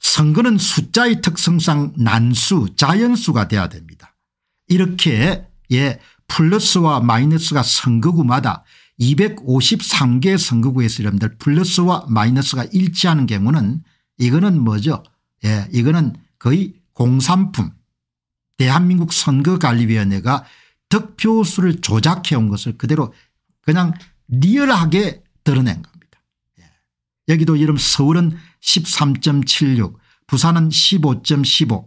선거는 숫자의 특성상 난수 자연수가 돼야 됩니다. 이렇게 예 플러스와 마이너스가 선거구마다 253개 의 선거구에서 여러분들 플러스와 마이너스가 일치하는 경우는 이거는 뭐죠 예 이거는 거의 공산품 대한민국 선거관리위원회가 득표수를 조작해온 것을 그대로 그냥 리얼하게 드러낸 것. 여기도 이름 서울은 13.76 부산은 15.15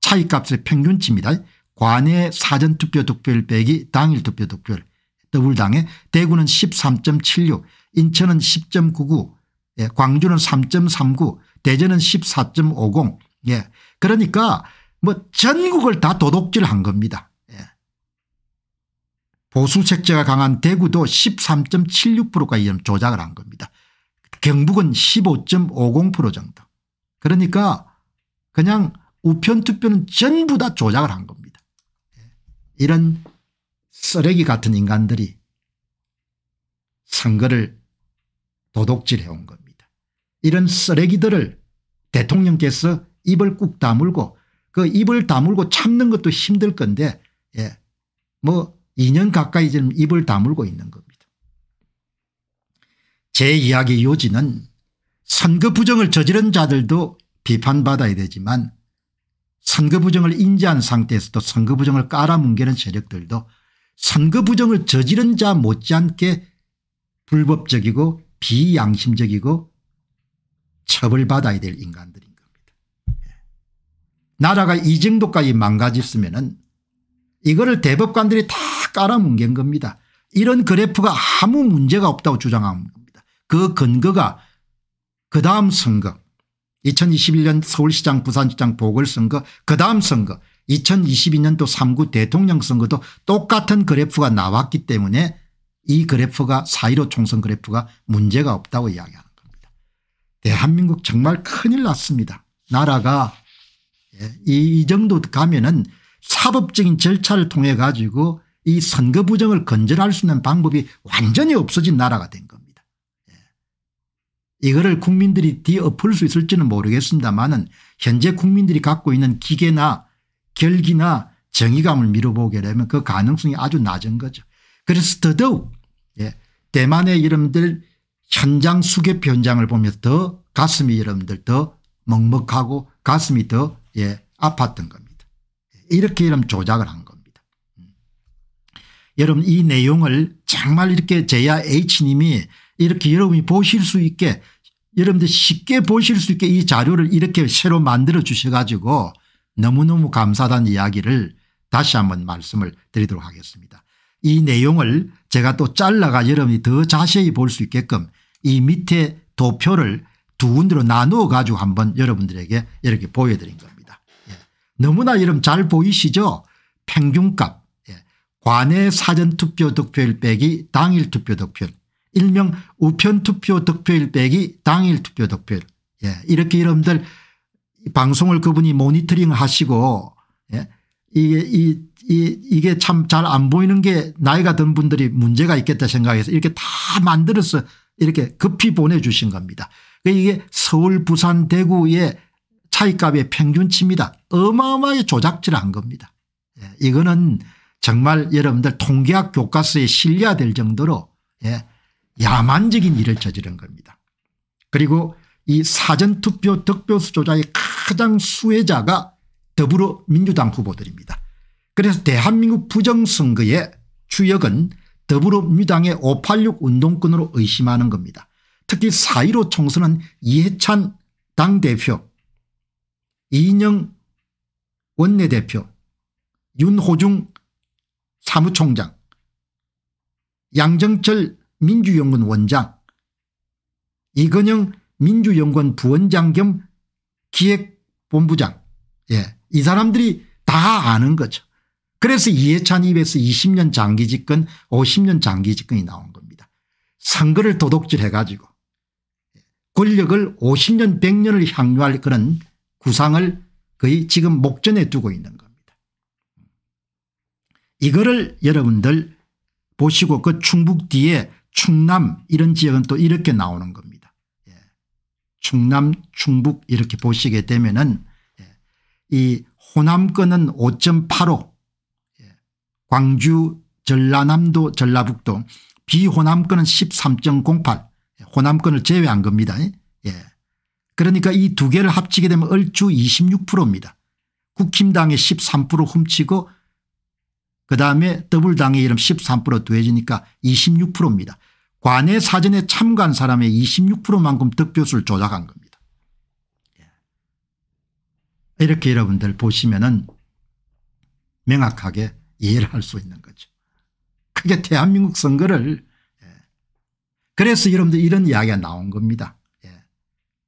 차이값의 평균치입니다. 관외 사전투표 득표율 빼기 당일 투표 득표율 더불당에 대구는 13.76 인천은 10.99 예, 광주는 3.39 대전은 14.50 예. 그러니까 뭐 전국을 다 도둑질한 겁니다. 예. 보수 색채가 강한 대구도 13.76%까지 조작을 한 겁니다. 경북은 15.50% 정도. 그러니까 그냥 우편 투표는 전부 다 조작을 한 겁니다. 이런 쓰레기 같은 인간들이 선거를 도둑질해 온 겁니다. 이런 쓰레기들을 대통령께서 입을 꾹 다물고 그 입을 다물고 참는 것도 힘들 건데 예. 뭐 2년 가까이 지금 입을 다물고 있는 겁니다. 제 이야기 요지는 선거 부정을 저지른 자들도 비판받아야 되지만 선거 부정을 인지한 상태에서도 선거 부정을 깔아뭉개는 세력들도 선거 부정을 저지른 자 못지않게 불법적이고 비양심적이고 처벌받아야 될 인간들인 겁니다. 나라가 이 정도까지 망가졌으면 은 이거를 대법관들이 다 깔아뭉갠 겁니다. 이런 그래프가 아무 문제가 없다고 주장합니다. 그 근거가 그 다음 선거 2021년 서울시장 부산시장 보궐선거 그 다음 선거 2022년도 3구 대통령 선거도 똑같은 그래프가 나왔기 때문에 이 그래프가 4.15 총선 그래프가 문제가 없다고 이야기하는 겁니다. 대한민국 정말 큰일 났습니다. 나라가 예, 이 정도 가면은 사법적인 절차를 통해 가지고 이 선거 부정을 건절할 수 있는 방법이 완전히 없어진 나라가 됩니다. 이거를 국민들이 뒤엎을 수 있을지는 모르겠습니다만은 현재 국민들이 갖고 있는 기계나 결기나 정의감을 밀어보게 되면 그 가능성이 아주 낮은 거죠. 그래서 더더욱 예, 대만의 여러분들 현장 수개표 현장을 보면 더 가슴이 여러분들 더 먹먹하고 가슴이 더 예, 아팠던 겁니다. 이렇게 여러분 조작을 한 겁니다. 음. 여러분 이 내용을 정말 이렇게 제야 H님이 이렇게 여러분이 보실 수 있게 여러분들 쉽게 보실 수 있게 이 자료를 이렇게 새로 만들어 주셔 가지고 너무너무 감사하다는 이야기를 다시 한번 말씀을 드리도록 하겠습니다. 이 내용을 제가 또 잘라가 여러분이 더 자세히 볼 수 있게끔 이 밑에 도표를 두 군데로 나누어 가지고 한번 여러분들에게 이렇게 보여드린 겁니다. 예. 너무나 여러분 잘 보이시죠 평균값 예. 관외 사전투표 득표율 빼기 당일 투표 득표율 일명 우편투표 득표일 빼기 당일 투표 득표일 예. 이렇게 여러분들 방송을 그분이 모니터링 하시고 예. 이게 이, 이, 이게 참 잘 안 보이는 게 나이가 든 분들이 문제가 있겠다 생각해서 이렇게 다 만들어서 이렇게 급히 보내주신 겁니다. 그러니까 이게 서울 부산 대구의 차이값의 평균치입니다. 어마어마하게 조작질한 겁니다. 예. 이거는 정말 여러분들 통계학 교과서에 실려야 될 정도로 예. 야만적인 일을 저지른 겁니다. 그리고 이 사전투표 득표수 조작의 가장 수혜자가 더불어민주당 후보들입니다. 그래서 대한민국 부정선거의 주역은 더불어민주당의 586 운동권으로 의심하는 겁니다. 특히 4.15 총선은 이해찬 당대표 이인영 원내대표 윤호중 사무총장 양정철 민주연구원 원장 이건영 민주연구원 부원장 겸 기획본부장 예. 이 사람들이 다 아는 거죠. 그래서 이해찬 입에서 20년 장기 집권 50년 장기 집권이 나온 겁니다. 선거를 도둑질 해가지고 권력을 50년 100년을 향유할 그런 구상을 거의 지금 목전에 두고 있는 겁니다. 이거를 여러분들 보시고 그 충북 뒤에 충남 이런 지역은 또 이렇게 나오는 겁니다. 예. 충남 충북 이렇게 보시게 되면 은이 예. 호남권은 5.85 예. 광주 전라남도 전라북도 비호남권은 13.08 예. 호남권을 제외한 겁니다. 예. 그러니까 이 두 개를 합치게 되면 얼추 26%입니다. 국힘당이 13% 훔치고 그다음에 더블당의 이름 13% 더해지니까 26%입니다. 관의 사전에 참가한 사람의 26%만큼 득표수를 조작한 겁니다. 이렇게 여러분들 보시면은 명확하게 이해를 할 수 있는 거죠. 그게 대한민국 선거를 예. 그래서 여러분들 이런 이야기가 나온 겁니다. 예.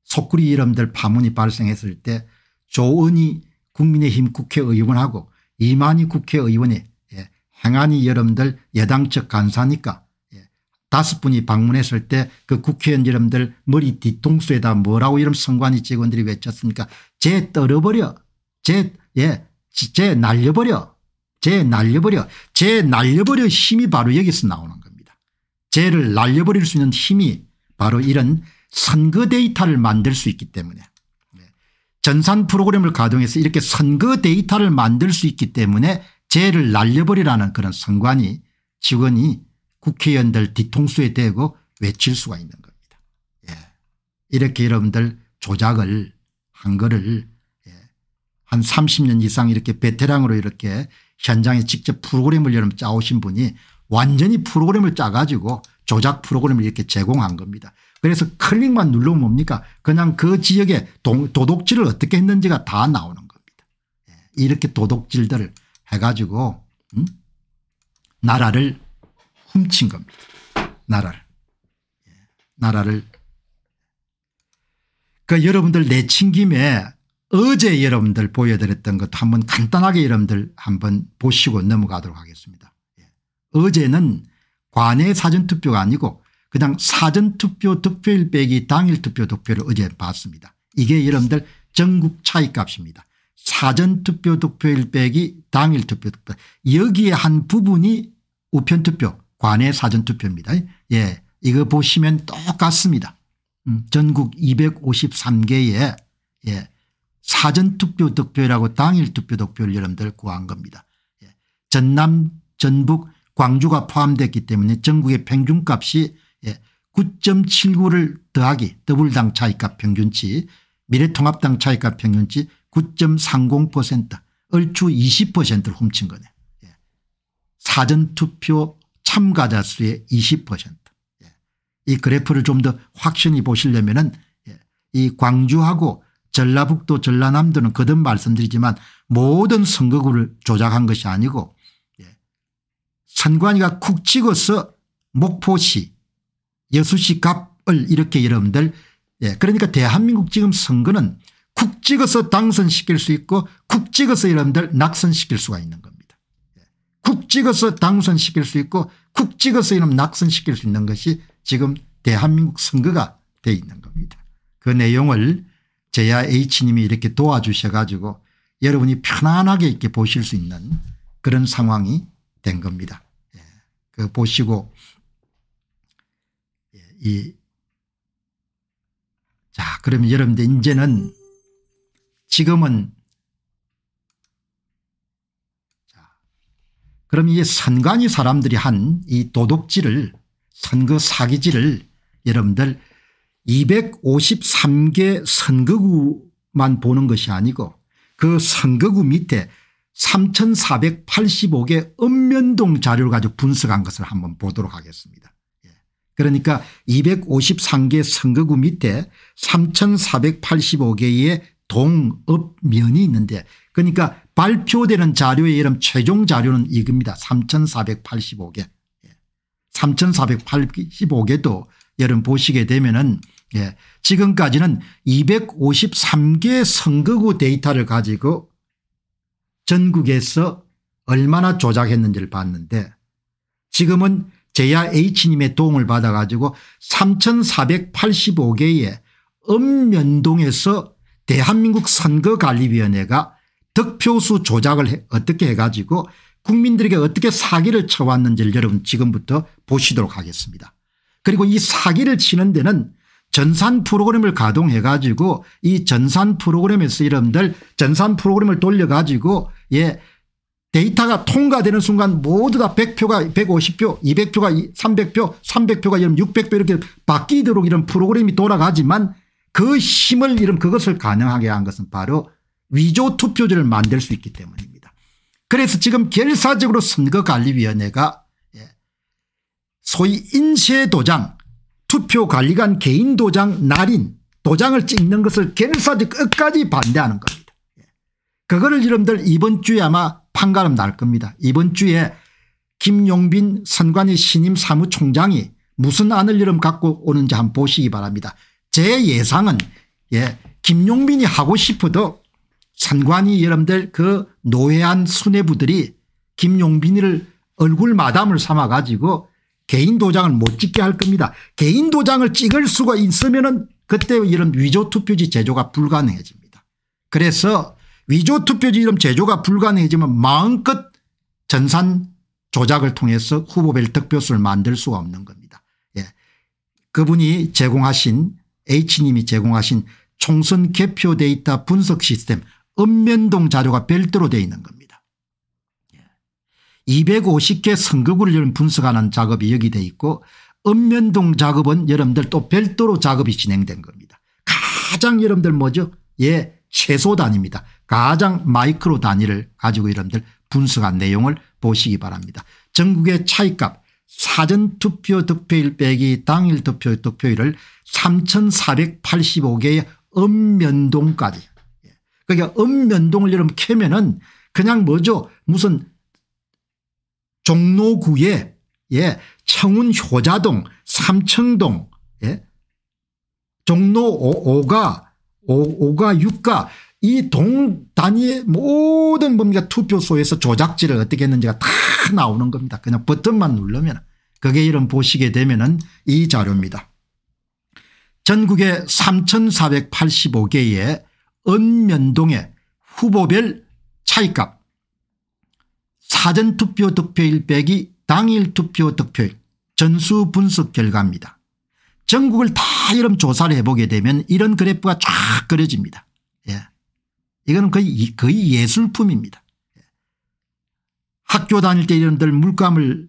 속구리 여러분들 파문이 발생했을 때 조은희 국민의힘 국회의원하고 이만희 국회의원이 예. 행안이 여러분들 예당 측 간사니까 다섯 분이 방문했을 때 그 국회의원 여러분들 머리 뒤통수에다 뭐라고 이런 선관위 직원들이 외쳤습니까 제 떨어버려 제 예, 제 날려버려 제 날려버려 제 날려버려 힘이 바로 여기서 나오는 겁니다. 죄를 날려버릴 수 있는 힘이 바로 이런 선거 데이터를 만들 수 있기 때문에 네. 전산 프로그램을 가동해서 이렇게 선거 데이터를 만들 수 있기 때문에 죄를 날려버리라는 그런 선관위 직원이 국회의원들 뒤통수에 대고 외칠 수가 있는 겁니다. 예. 이렇게 여러분들 조작을 한 거를 예. 한 30년 이상 이렇게 베테랑으로 이렇게 현장에 직접 프로그램을 여러분 짜오신 분이 완전히 프로그램을 짜가지고 조작 프로그램을 이렇게 제공한 겁니다. 그래서 클릭만 누르면 뭡니까 그냥 그 지역에 도, 둑질을 어떻게 했는지가 다 나오는 겁니다. 예. 이렇게 도둑질들을 해가지고 음? 나라를 훔친 겁니다. 나라를. 예, 나라를. 그 여러분들 내친 김에 어제 여러분들 보여드렸던 것도 한번 간단하게 여러분들 한번 보시고 넘어가도록 하겠습니다. 예, 어제는 관외 사전투표가 아니고 그냥 사전투표 득표일 빼기 당일투표 득표를 어제 봤습니다. 이게 여러분들 전국 차이값입니다. 사전투표 득표일 빼기 당일투표 득표 여기에 한 부분이 우편투표 관외 사전투표입니다. 예, 이거 보시면 똑같습니다. 음, 전국 253개의 예, 사전투표 득표라고 당일 투표 득표를 여러분들 구한 겁니다. 예, 전남 전북 광주가 포함됐기 때문에 전국의 평균값이 예, 9.79를 더하기 더블당 차이값 평균치 미래통합당 차이값 평균치 9.30% 얼추 20%를 훔친 거네. 요 예, 사전투표 참가자 수의 20%이 예. 그래프를 좀 더 확실히 보시려면 예, 이 광주하고 전라북도 전라남도는 거듭 말씀드리지만 모든 선거구를 조작한 것이 아니고 예, 선관위가 쿡 찍어서 목포시 여수시 갑을 이렇게 여러분들 그러니까 대한민국 지금 선거는 쿡 찍어서 당선시킬 수 있고 쿡 찍어서 여러분들 낙선시킬 수가 있는 거예요. 찍어서 당선시킬 수 있고 국 찍어서 이놈 낙선시킬 수 있는 것이 지금 대한민국 선거가 돼 있는 겁니다. 그 내용을 제야 H님이 이렇게 도와주셔 가지고 여러분이 편안하게 이렇게 보실 수 있는 그런 상황이 된 겁니다. 예. 그 보시고 예. 이 자, 그러면 여러분들 이제는 지금은 그럼 이 선관위 사람들이 한 이 도둑질을 선거 그 사기질을 여러분들 253개 선거구만 보는 것이 아니고 그 선거구 밑에 3485개 읍면동 자료를 가지고 분석한 것을 한번 보도록 하겠습니다. 예. 그러니까 253개 선거구 밑에 3485개의 동읍면이 있는데 그러니까 발표되는 자료의 이름 최종 자료는 이겁니다. 3485개. 3485개도 예. 여러분 보시게 되면은 예, 지금까지는 253개의 선거구 데이터를 가지고 전국에서 얼마나 조작했는지를 봤는데 지금은 제야 H님의 도움을 받아 가지고 3485개의 읍면동에서 대한민국 선거관리위원회가 득표수 조작을 해 어떻게 해가지고 국민들에게 어떻게 사기를 쳐왔는지를 여러분 지금부터 보시도록 하겠습니다. 그리고 이 사기를 치는 데는 전산 프로그램을 가동해 가지고 이 전산 프로그램에서 여러분들 전산 프로그램을 돌려 가지고 예 데이터가 통과되는 순간 모두 다 100표가 150표 200표가 300표 300표가 이런 600표 이렇게 바뀌도록 이런 프로그램이 돌아가지만 그 힘을 이런 그것을 가능하게 한 것은 바로 위조 투표지를 만들 수 있기 때문입니다. 그래서 지금 결사적으로 선거관리위원회가 예, 소위 인쇄도장 투표관리관 개인도장 날인 도장을 찍는 것을 결사적 끝까지 반대하는 겁니다. 예. 그거를 여러분들 이번 주에 아마 판가름 날 겁니다. 이번 주에 김용빈 선관위 신임 사무총장이 무슨 안을 여름 갖고 오는지 한번 보시기 바랍니다. 제 예상은 예, 김용빈이 하고 싶어도 산관이 여러분들 그 노예한 수뇌부들이 김용빈이를 얼굴 마담을 삼아 가지고 개인 도장을 못 찍게 할 겁니다. 개인 도장을 찍을 수가 있으면 은 그때 이런 위조투표지 제조가 불가능해집니다. 그래서 위조투표지 이런 제조가 불가능해지면 마음껏 전산 조작을 통해서 후보별 득표수를 만들 수가 없는 겁니다. 예. 그분이 제공하신 H님이 제공하신 총선 개표 데이터 분석 시스템 읍면동 자료가 별도로 되어 있는 겁니다. 250개 예. 선거구를 여러분 분석하는 작업이 여기 돼 있고 읍면동 작업은 여러분들 또 별도로 작업이 진행된 겁니다. 가장 여러분들 뭐죠? 예, 최소 단위입니다. 가장 마이크로 단위를 가지고 여러분들 분석한 내용을 보시기 바랍니다. 전국의 차이값 사전투표 득표일 빼기 당일 득표 득표일을 3485개의 읍면동까지 그러니까 읍면동을 음 여러분 캐면은 그냥 뭐죠 무슨 종로구에 예, 청운 효자동 삼청동 예, 종로 5, 가 5, 가 6가 이 동 단위의 모든 범위가 투표소에서 조작지를 어떻게 했는지가 다 나오는 겁니다. 그냥 버튼만 누르면 그게 이런 보시게 되면 은이 자료입니다. 전국의 3485개의 언면동의 후보별 차이값 사전투표 득표일 빼기 당일 투표 득표일 전수 분석 결과입니다. 전국을 다 이런 조사를 해보게 되면 이런 그래프가 쫙 그려집니다. 예. 이거는 거의, 거의 예술품입니다. 예. 학교 다닐 때 이런들 물감을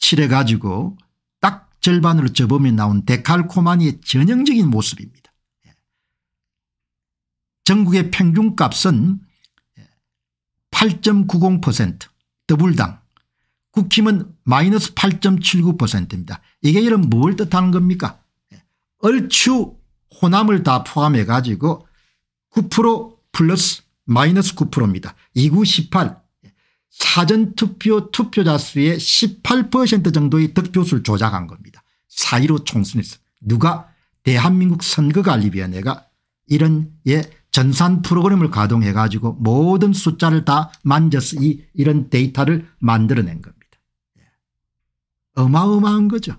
칠해가지고 딱 절반으로 접으면 나온 데칼코마니의 전형적인 모습입니다. 전국의 평균값은 8.90%더블당 국힘은 마이너스 8.79%입니다. 이게 이런 뭘 뜻하는 겁니까 얼추 호남을 다 포함해 가지고 9% 플러스 마이너스 9%입니다. 2구 18 사전투표 투표자 수의 18% 정도의 득표수를 조작한 겁니다. 4.15 총선에서 누가 대한민국 선거관리위원회가 이런 예 전산 프로그램을 가동해 가지고 모든 숫자를 다 만져서 이 이런 데이터를 만들어낸 겁니다. 예. 어마어마한 거죠.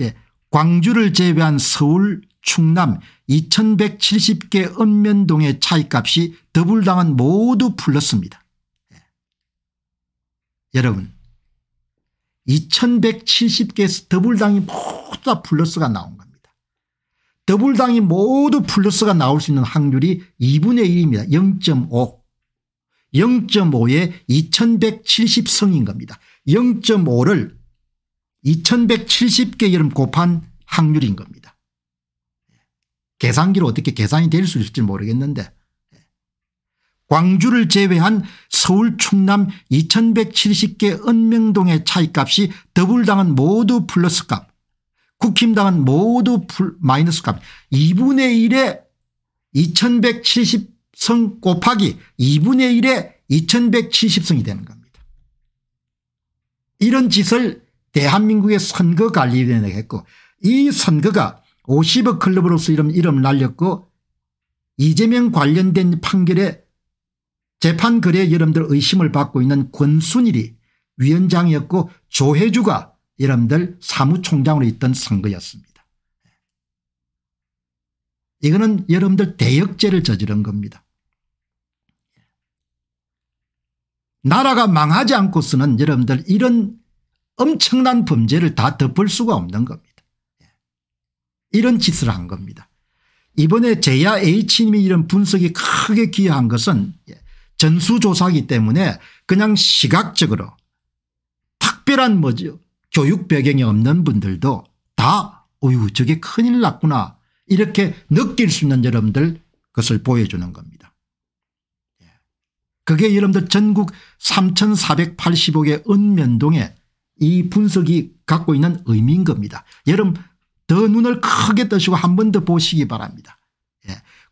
예, 광주를 제외한 서울 충남 2170개 읍면동의 차이값이 더블당은 모두 풀렸습니다. 예. 여러분 2170개 더블당이 모두 다 플러스가 나온 겁니다. 더블당이 모두 플러스가 나올 수 있는 확률이 2분의 1입니다. 0.5. 0.5에 2170성인 겁니다. 0.5를 2170개 여름 곱한 확률인 겁니다. 계산기로 어떻게 계산이 될 수 있을지 모르겠는데 광주를 제외한 서울 충남 2170개 은명동의 차이값이 더블당은 모두 플러스값 국힘당은 모두 불, 마이너스 값 2분의 1에 2170성 곱하기 2분의 1에 2170성이 되는 겁니다. 이런 짓을 대한민국의 선거관리위원회가 했고 이 선거가 50억 클럽으로서 이름, 이름을 날렸고 이재명 관련된 판결에 재판거래 여러분들 의심을 받고 있는 권순일이 위원장이었고 조혜주가 여러분들 사무총장으로 있던 선거였습니다. 이거는 여러분들 대역죄를 저지른 겁니다. 나라가 망하지 않고서는 여러분들 이런 엄청난 범죄를 다 덮을 수가 없는 겁니다. 이런 짓을 한 겁니다. 이번에 제야 H님이 이런 분석이 크게 기여한 것은 전수조사기 때문에 그냥 시각적으로 특별한 뭐죠 교육 배경이 없는 분들도 다 어유 저게 큰일 났구나 이렇게 느낄 수 있는 여러분들 그 것을 보여주는 겁니다. 예. 그게 여러분들 전국 3485개 은면동에이 분석이 갖고 있는 의미인 겁니다. 여러분 더 눈을 크게 뜨시고 한 번 더 보시기 바랍니다.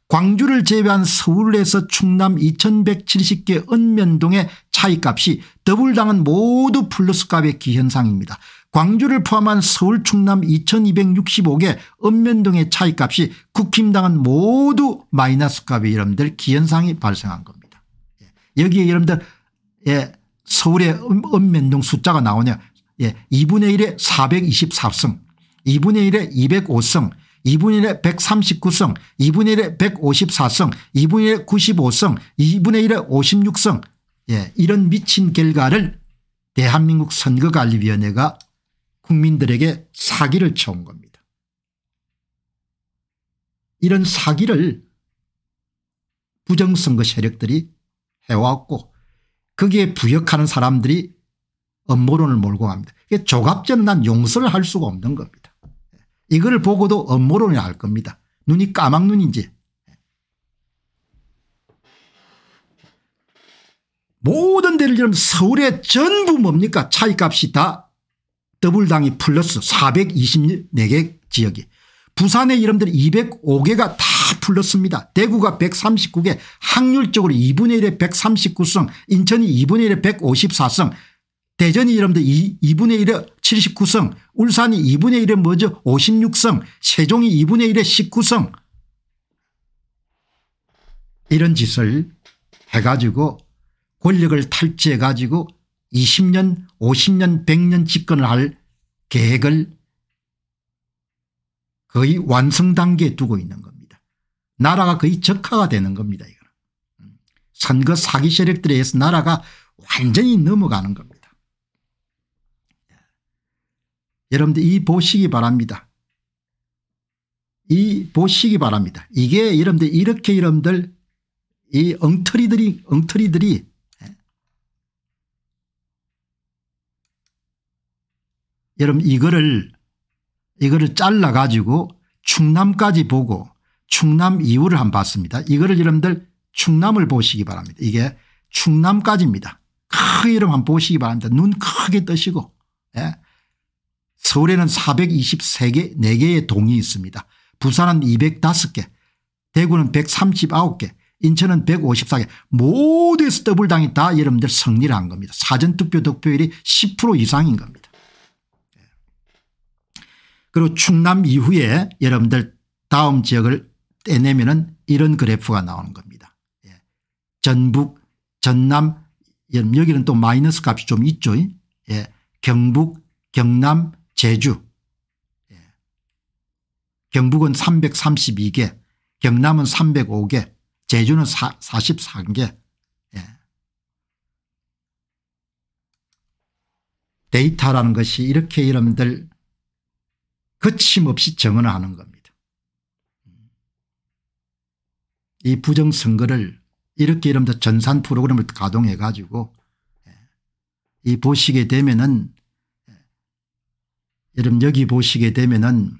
광주를 제외한 서울에서 충남 2170개 읍면동의 차이값이 더블당은 모두 플러스값의 기현상입니다. 광주를 포함한 서울 충남 2265개 읍면동의 차이값이 국힘당은 모두 마이너스값의 여러분들 기현상이 발생한 겁니다. 예, 여기에 여러분들 예, 서울의 읍, 면동 숫자가 나오냐 예, 2분의 1에 424승 2분의 1에 205승 2분의 1에 139성, 2분의 1에 154성, 2분의 1에 95성, 2분의 1에 56성 예, 이런 미친 결과를 대한민국 선거관리위원회가 국민들에게 사기를 쳐온 겁니다. 이런 사기를 부정선거 세력들이 해왔고 거기에 부역하는 사람들이 업무론을 몰고 갑니다. 조갑제는 난 용서를 할 수가 없는 겁니다. 이걸 보고도 업무론을 알 겁니다. 눈이 까막눈인지 모든 데를 이러 서울의 전부 뭡니까 차이값이 다 더블당이 플러스 424개 지역이 부산의 이름들 205개가 다플러스니다 대구가 139개 확률적으로 2분의 1에 139성 인천이 2분의 1에 154성 대전이 여러분들 2, 2분의 1에 79성 울산이 2분의 1에 뭐죠 56성 세종이 2분의 1에 19성 이런 짓을 해가지고 권력을 탈취해 가지고 20년 50년 100년 집권을 할 계획을 거의 완성 단계에 두고 있는 겁니다. 나라가 거의 적화가 되는 겁니다. 이거는. 선거 사기 세력들에 의해서 나라가 완전히 넘어가는 겁니다. 여러분들 이 보시기 바랍니다. 이 보시기 바랍니다. 이게 여러분들 이렇게 여러분들 이 엉터리들이 엉터리들이 예? 여러분 이거를 이거를 잘라 가지고 충남까지 보고 충남 이후를 한 봤습니다. 이거를 여러분들 충남을 보시기 바랍니다. 이게 충남까지입니다. 크게 이름 한번 보시기 바랍니다. 눈 크게 뜨시고 예. 서울에는 423개 4개의 동이 있습니다. 부산은 205개 대구는 139개 인천은 154개 모두 에서 더블당이 다 여러분들 승리를 한 겁니다. 사전투표 득표율이 10% 이상인 겁니다. 예. 그리고 충남 이후에 여러분들 다음 지역을 떼내면 은 이런 그래프가 나오는 겁니다. 예. 전북 전남 여기는 또 마이너스 값이 좀 있죠. 예. 경북 경남 제주 예. 경북은 332개 경남은 305개 제주는 4, 43개 예. 데이터라는 것이 이렇게 여러분들 거침없이 증언하는 겁니다. 이 부정선거를 이렇게 여러분들 전산 프로그램을 가동해 가지고 예. 이 보시게 되면은 여러분 여기 보시게 되면은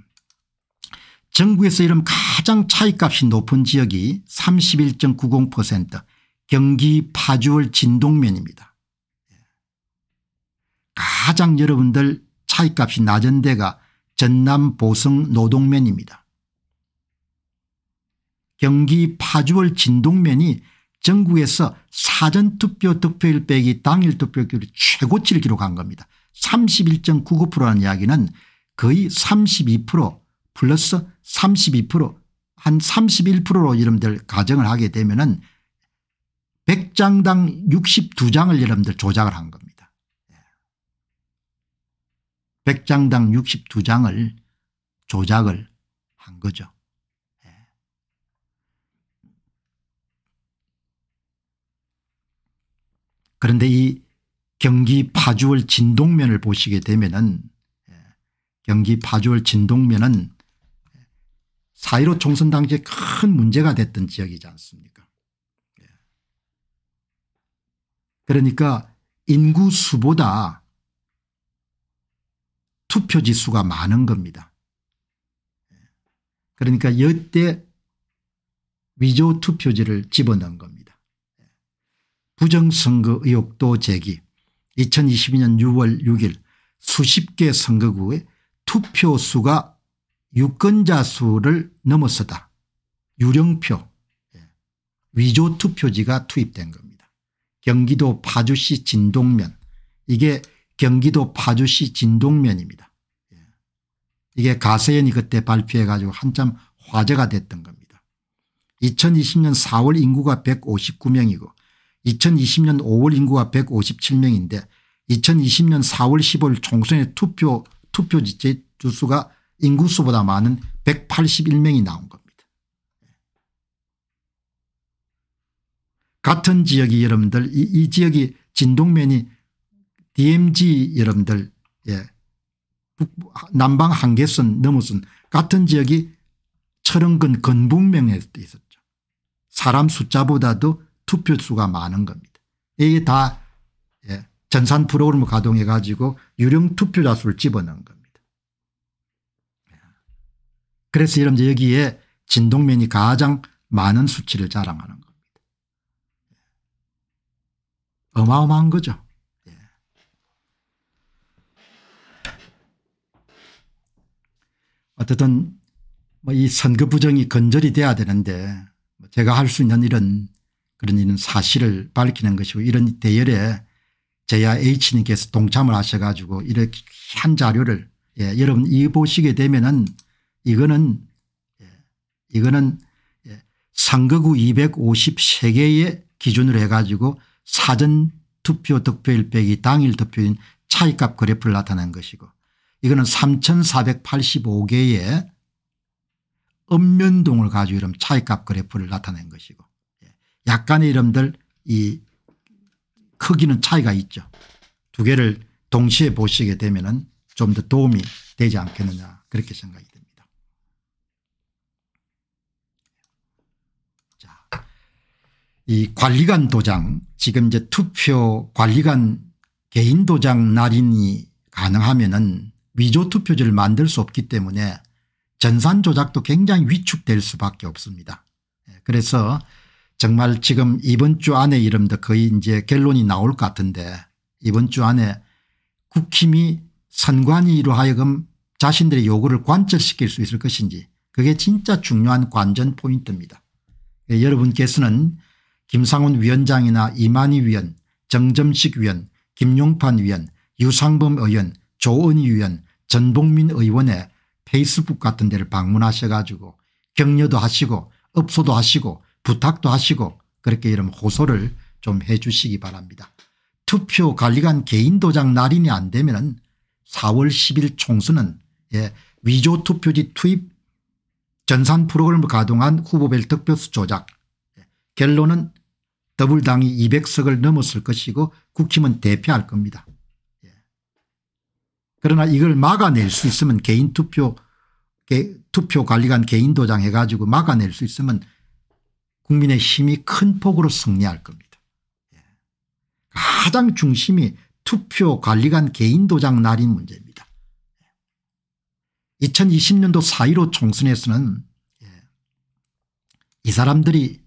전국에서 이름 가장 차이값이 높은 지역이 31.90% 경기 파주월 진동면입니다. 가장 여러분들 차이값이 낮은 데가 전남 보성 노동면입니다. 경기 파주월 진동면이 전국에서 사전투표 득표율 빼기 당일 투표율 최고치를 기록한 겁니다. 31.99%라는 이야기는 거의 32% 플러스 32%한 31%로 여러분들 가정을 하게 되면 은 100장당 62장을 여러분들 조작을 한 겁니다. 100장당 예. 62장을 조작을 한 거죠. 예. 그런데 이 경기 파주월 진동면을 보시게 되면은 예, 경기 파주월 진동면은 4.15 총선 당시에 큰 문제가 됐던 지역이지 않습니까 예. 그러니까 인구수보다 투표지수가 많은 겁니다. 예. 그러니까 여태 위조 투표지를 집어넣은 겁니다. 부정선거 의혹도 제기 2022년 6월 6일 수십 개 선거구의 투표수가 유권자 수를 넘어서다. 유령표 예. 위조 투표지가 투입된 겁니다. 경기도 파주시 진동면 이게 경기도 파주시 진동면입니다. 예. 이게 가세연이 그때 발표해 가지고 한참 화제가 됐던 겁니다. 2020년 4월 인구가 159명이고 2020년 5월 인구가 157명인데 2020년 4월 15일 총선의 투표 투표 주수가 인구수보다 많은 181명이 나온 겁니다. 같은 지역이 여러분들 이, 이 지역이 진동면이 DMZ 여러분들 예. 남방 한계선 넘어선 같은 지역이 철원근 건북면에 있었죠. 사람 숫자보다도 투표수가 많은 겁니다. 이게 다 예, 전산 프로그램을 가동해 가지고 유령 투표자 수를 집어넣은 겁니다. 예. 그래서 여러분 여기에 진동면이 가장 많은 수치를 자랑하는 겁니다. 예. 어마어마한 거죠. 예. 어쨌든 뭐 이 선거 부정이 건절이 돼야 되는데 제가 할 수 있는 일은 그런 일은 사실을 밝히는 것이고 이런 대열에 제야 H님께서 동참을 하셔 가지고 이렇게 한 자료를 예, 여러분 이 보시게 되면은 이거는 예, 이거는 예, 상거구 253개의 기준으로 해 가지고 사전 투표 득표일 빼기 당일 득표인 차이값 그래프를 나타낸 것이고 이거는 3485개의 읍면동을 가지고 이런 차이값 그래프를 나타낸 것이고 약간의 이름들 이 크기는 차이가 있죠. 두 개를 동시에 보시게 되면 은좀 더 도움이 되지 않겠느냐 그렇게 생각이 됩니다. 자, 이 관리관 도장 지금 이제 투표 관리관 개인 도장 날인이 가능하면 은 위조 투표지를 만들 수 없기 때문에 전산 조작도 굉장히 위축될 수밖에 없습니다. 예, 그래서 정말 지금 이번 주 안에 이름도 거의 이제 결론이 나올 것 같은데 이번 주 안에 국힘이 선관위로 하여금 자신들의 요구를 관철시킬 수 있을 것인지 그게 진짜 중요한 관전 포인트입니다. 예, 여러분께서는 김상훈 위원장이나 이만희 위원 정점식 위원 김용판 위원 유상범 의원 조은희 위원 전봉민 의원의 페이스북 같은 데를 방문하셔 가지고 격려도 하시고 업소도 하시고 부탁도 하시고 그렇게 이런 호소를 좀 해 주시기 바랍니다. 투표 관리관 개인 도장 날인이 안 되면 4월 10일 총수는 예, 위조 투표지 투입 전산 프로그램을 가동한 후보별 득표수 조작 예, 결론은 더불당이 200석을 넘었을 것이고 국힘은 대패할 겁니다. 예. 그러나 이걸 막아낼 수 있으면 개인투표 투표관리관 개인도장 해가지고 막아낼 수 있으면 국민의 힘이 큰 폭으로 승리할 겁니다. 예. 가장 중심이 투표 관리관 개인 도장 날인 문제입니다. 2020년도 예. 4.15 총선에서는 예, 이 사람들이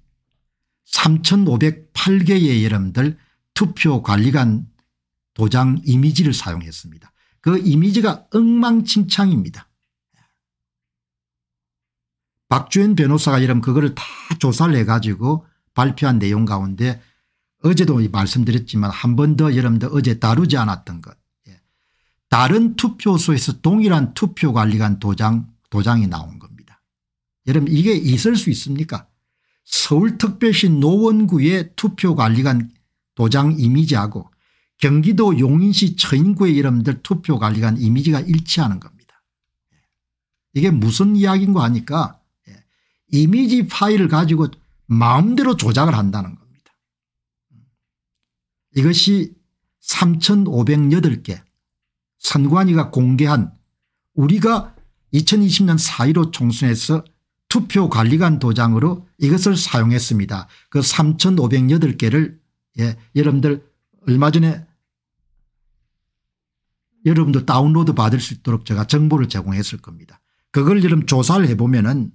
3508개의 여러분들 투표관리관 도장 이미지를 사용했습니다. 그 이미지가 엉망진창입니다. 박주현 변호사가 이름 그거를 다 조사를 해가지고 발표한 내용 가운데 어제도 말씀드렸지만 한 번 더 여러분들 어제 다루지 않았던 것. 예. 다른 투표소에서 동일한 투표 관리관 도장 도장이 나온 겁니다. 여러분 이게 있을 수 있습니까 서울특별시 노원구의 투표관리관 도장 이미지하고 경기도 용인시 처인구의 이름들 투표관리관 이미지가 일치하는 겁니다. 예. 이게 무슨 이야기인가 하니까 이미지 파일을 가지고 마음대로 조작을 한다는 겁니다. 이것이 3508개 선관위가 공개한 우리가 2020년 4.15 총선에서 투표관리관 도장으로 이것을 사용했습니다. 그 3508개를 예, 여러분들 얼마 전에 여러분들 다운로드 받을 수 있도록 제가 정보를 제공했을 겁니다. 그걸 여러분 조사를 해보면 은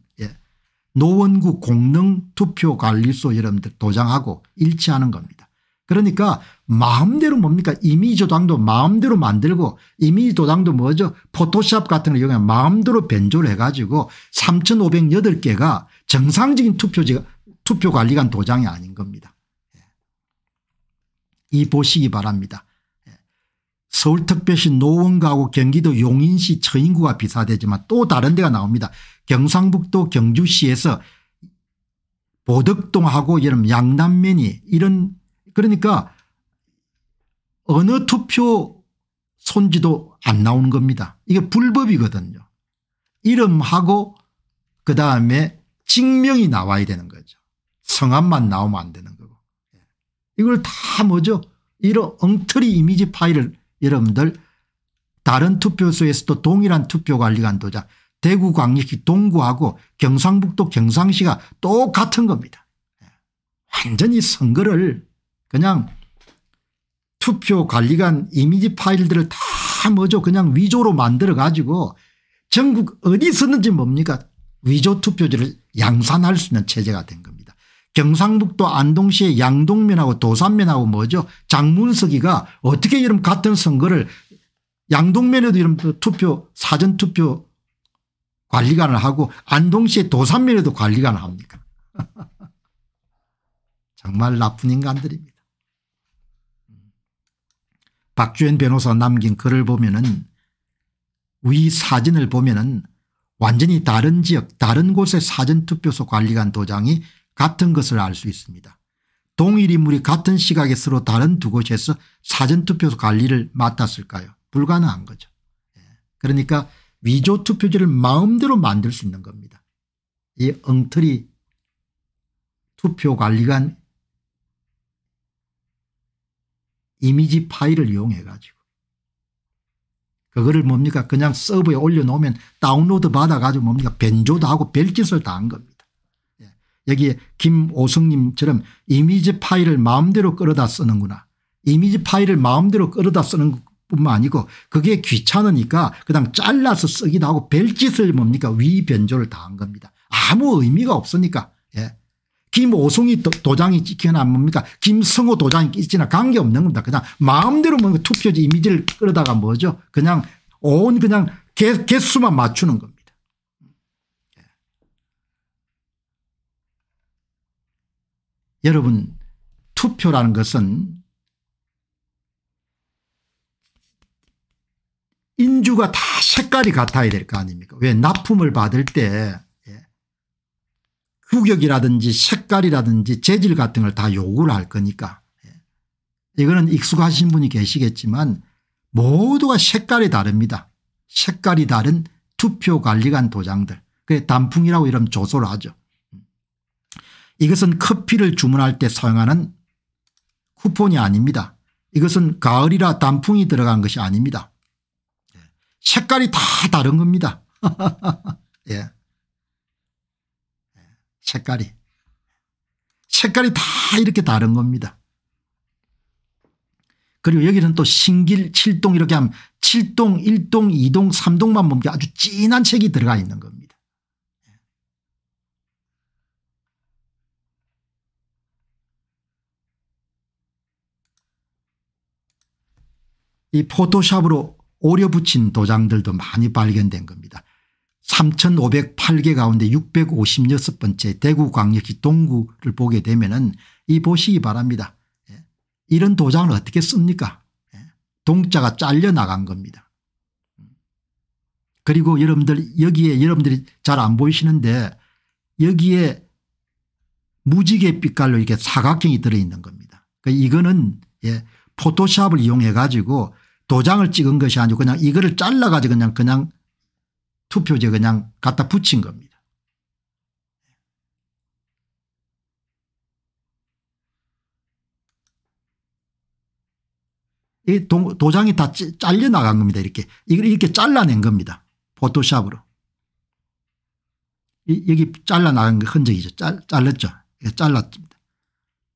노원구 공능투표관리소 여러분들 도장하고 일치하는 겁니다. 그러니까 마음대로 뭡니까 이미조당도 마음대로 만들고 이미조당도 뭐죠 포토샵 같은 걸 이용해 마음대로 변조를 해가지고 3508개가 정상적인 투표지 투표관리관 도장이 아닌 겁니다. 예. 이 보시기 바랍니다. 서울특별시 노원구하고 경기도 용인시 처인구가 비슷되지만또 다른 데가 나옵니다. 경상북도 경주시에서 보덕동하고 이런 양남면이 이런 그러니까 어느 투표 손지도 안 나오는 겁니다. 이게 불법이거든요. 이름하고 그다음에 증명이 나와야 되는 거죠. 성함만 나오면 안 되는 거고. 예. 이걸 다 뭐죠 이런 엉터리 이미지 파일을 여러분들 다른 투표소에서도 동일한 투표관리관도장 대구 광역시 동구하고 경상북도 경상시가 똑같은 겁니다. 완전히 선거를 그냥 투표관리관 이미지 파일들을 다 뭐죠 그냥 위조로 만들어 가지고 전국 어디 있었는지 뭡니까 위조 투표지를 양산할 수 있는 체제가 된 겁니다. 경상북도 안동시의 양동면하고 도산면하고 뭐죠 장문석이가 어떻게 이런 같은 선거를 양동면에도 이런 투표 사전투표 관리관을 하고 안동시의 도산면에도 관리관을 합니까 정말 나쁜 인간들입니다. 박주현 변호사 남긴 글을 보면 은위 사진을 보면 은 완전히 다른 지역 다른 곳의 사전투표소 관리관 도장이 같은 것을 알 수 있습니다. 동일 인물이 같은 시각에 서로 다른 두 곳에서 사전투표 관리를 맡았을까요 불가능한 거죠. 예. 그러니까 위조 투표지를 마음대로 만들 수 있는 겁니다. 이 엉터리 투표관리관 이미지 파일을 이용해 가지고 그거를 뭡니까 그냥 서버에 올려놓으면 다운로드 받아가지고 뭡니까 변조도 하고 별짓을 다 한 겁니다. 여기에 김오성님처럼 이미지 파일을 마음대로 끌어다 쓰는구나. 이미지 파일을 마음대로 끌어다 쓰는 뿐만 아니고 그게 귀찮으니까 그냥 잘라서 쓰기도 하고 별짓을 뭡니까 위변조를 다 한 겁니다. 아무 의미가 없으니까. 예. 김오송이 도장이 찍히나 뭡니까 김성호 도장이 찍히나 관계없는 겁니다. 그냥 마음대로 뭔가 투표지 이미지를 끌어다가 뭐죠 그냥 온 그냥 개, 개수만 맞추는 겁니다. 여러분 투표라는 것은 인주가 다 색깔이 같아야 될 거 아닙니까 왜 납품을 받을 때 예, 규격이라든지 색깔이라든지 재질 같은 걸 다 요구를 할 거니까 예. 이거는 익숙하신 분이 계시겠지만 모두가 색깔이 다릅니다. 색깔이 다른 투표관리관 도장들. 그게 단풍이라고 이러면 조소를 하죠. 이것은 커피를 주문할 때 사용하는 쿠폰이 아닙니다. 이것은 가을이라 단풍이 들어간 것이 아닙니다. 예. 색깔이 다 다른 겁니다. 예. 예. 색깔이. 색깔이 다 이렇게 다른 겁니다. 그리고 여기는 또 신길 7동 이렇게 하면 7동 1동 2동 3동만 보면 아주 진한 색이 들어가 있는 겁니다. 이 포토샵으로 오려 붙인 도장들도 많이 발견된 겁니다. 3508개 가운데 656번째 대구광역시 동구를 보게 되면 은이 보시기 바랍니다. 예. 이런 도장을 어떻게 씁니까 예. 동자가 잘려나간 겁니다. 음. 그리고 여러분들 여기에 여러분들이 잘 안 보이시는데 여기에 무지개 빛깔로 이렇게 사각형이 들어있는 겁니다. 그 이거는 예, 포토샵을 이용해 가지고 도장을 찍은 것이 아니고 그냥 이거를 잘라가지고 그냥 그냥 투표지 그냥 갖다 붙인 겁니다. 이 도, 장이다 잘려 나간 겁니다. 이렇게 이걸 이렇게 잘라낸 겁니다. 포토샵으로 이, 여기 잘라 나간 흔적이죠. 잘, 잘랐죠. 예, 잘랐습니다.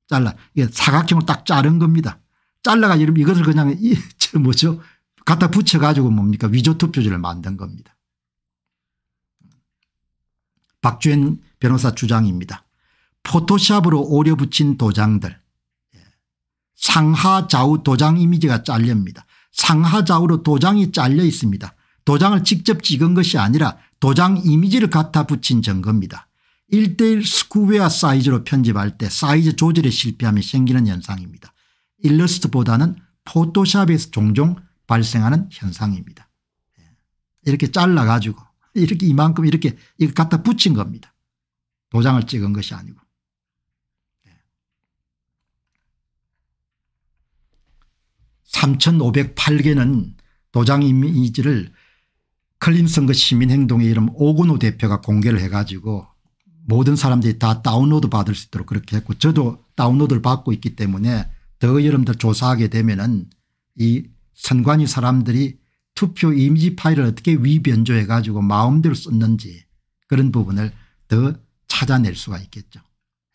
잘라 이게 사각형을딱 자른 겁니다. 잘라가 지고 이것을 그냥 이, 뭐죠? 갖다 붙여가지고 뭡니까? 위조투표지를 만든 겁니다. 박주현 변호사 주장입니다. 포토샵으로 오려 붙인 도장들. 예. 상하좌우 도장 이미지가 잘립니다. 상하좌우로 도장이 잘려 있습니다. 도장을 직접 찍은 것이 아니라 도장 이미지를 갖다 붙인 증거입니다. 1대1 스쿠웨어 사이즈로 편집할 때 사이즈 조절에 실패하면 생기는 현상입니다. 일러스트보다는 포토샵에서 종종 발생하는 현상입니다. 예. 이렇게 잘라가지고 이렇게 이만큼 이렇게 이거 갖다 붙인 겁니다. 도장을 찍은 것이 아니고. 3508개는 예. 도장 이미지를 클린성그 시민행동의 이름 오근호 대표가 공개를 해가지고 모든 사람들이 다 다운로드 받을 수 있도록 그렇게 했고 저도 다운로드를 받고 있기 때문에 더 여러분들 조사하게 되면은 이 선관위 사람들이 투표 이미지 파일을 어떻게 위변조해 가지고 마음대로 썼는지 그런 부분을 더 찾아낼 수가 있겠죠.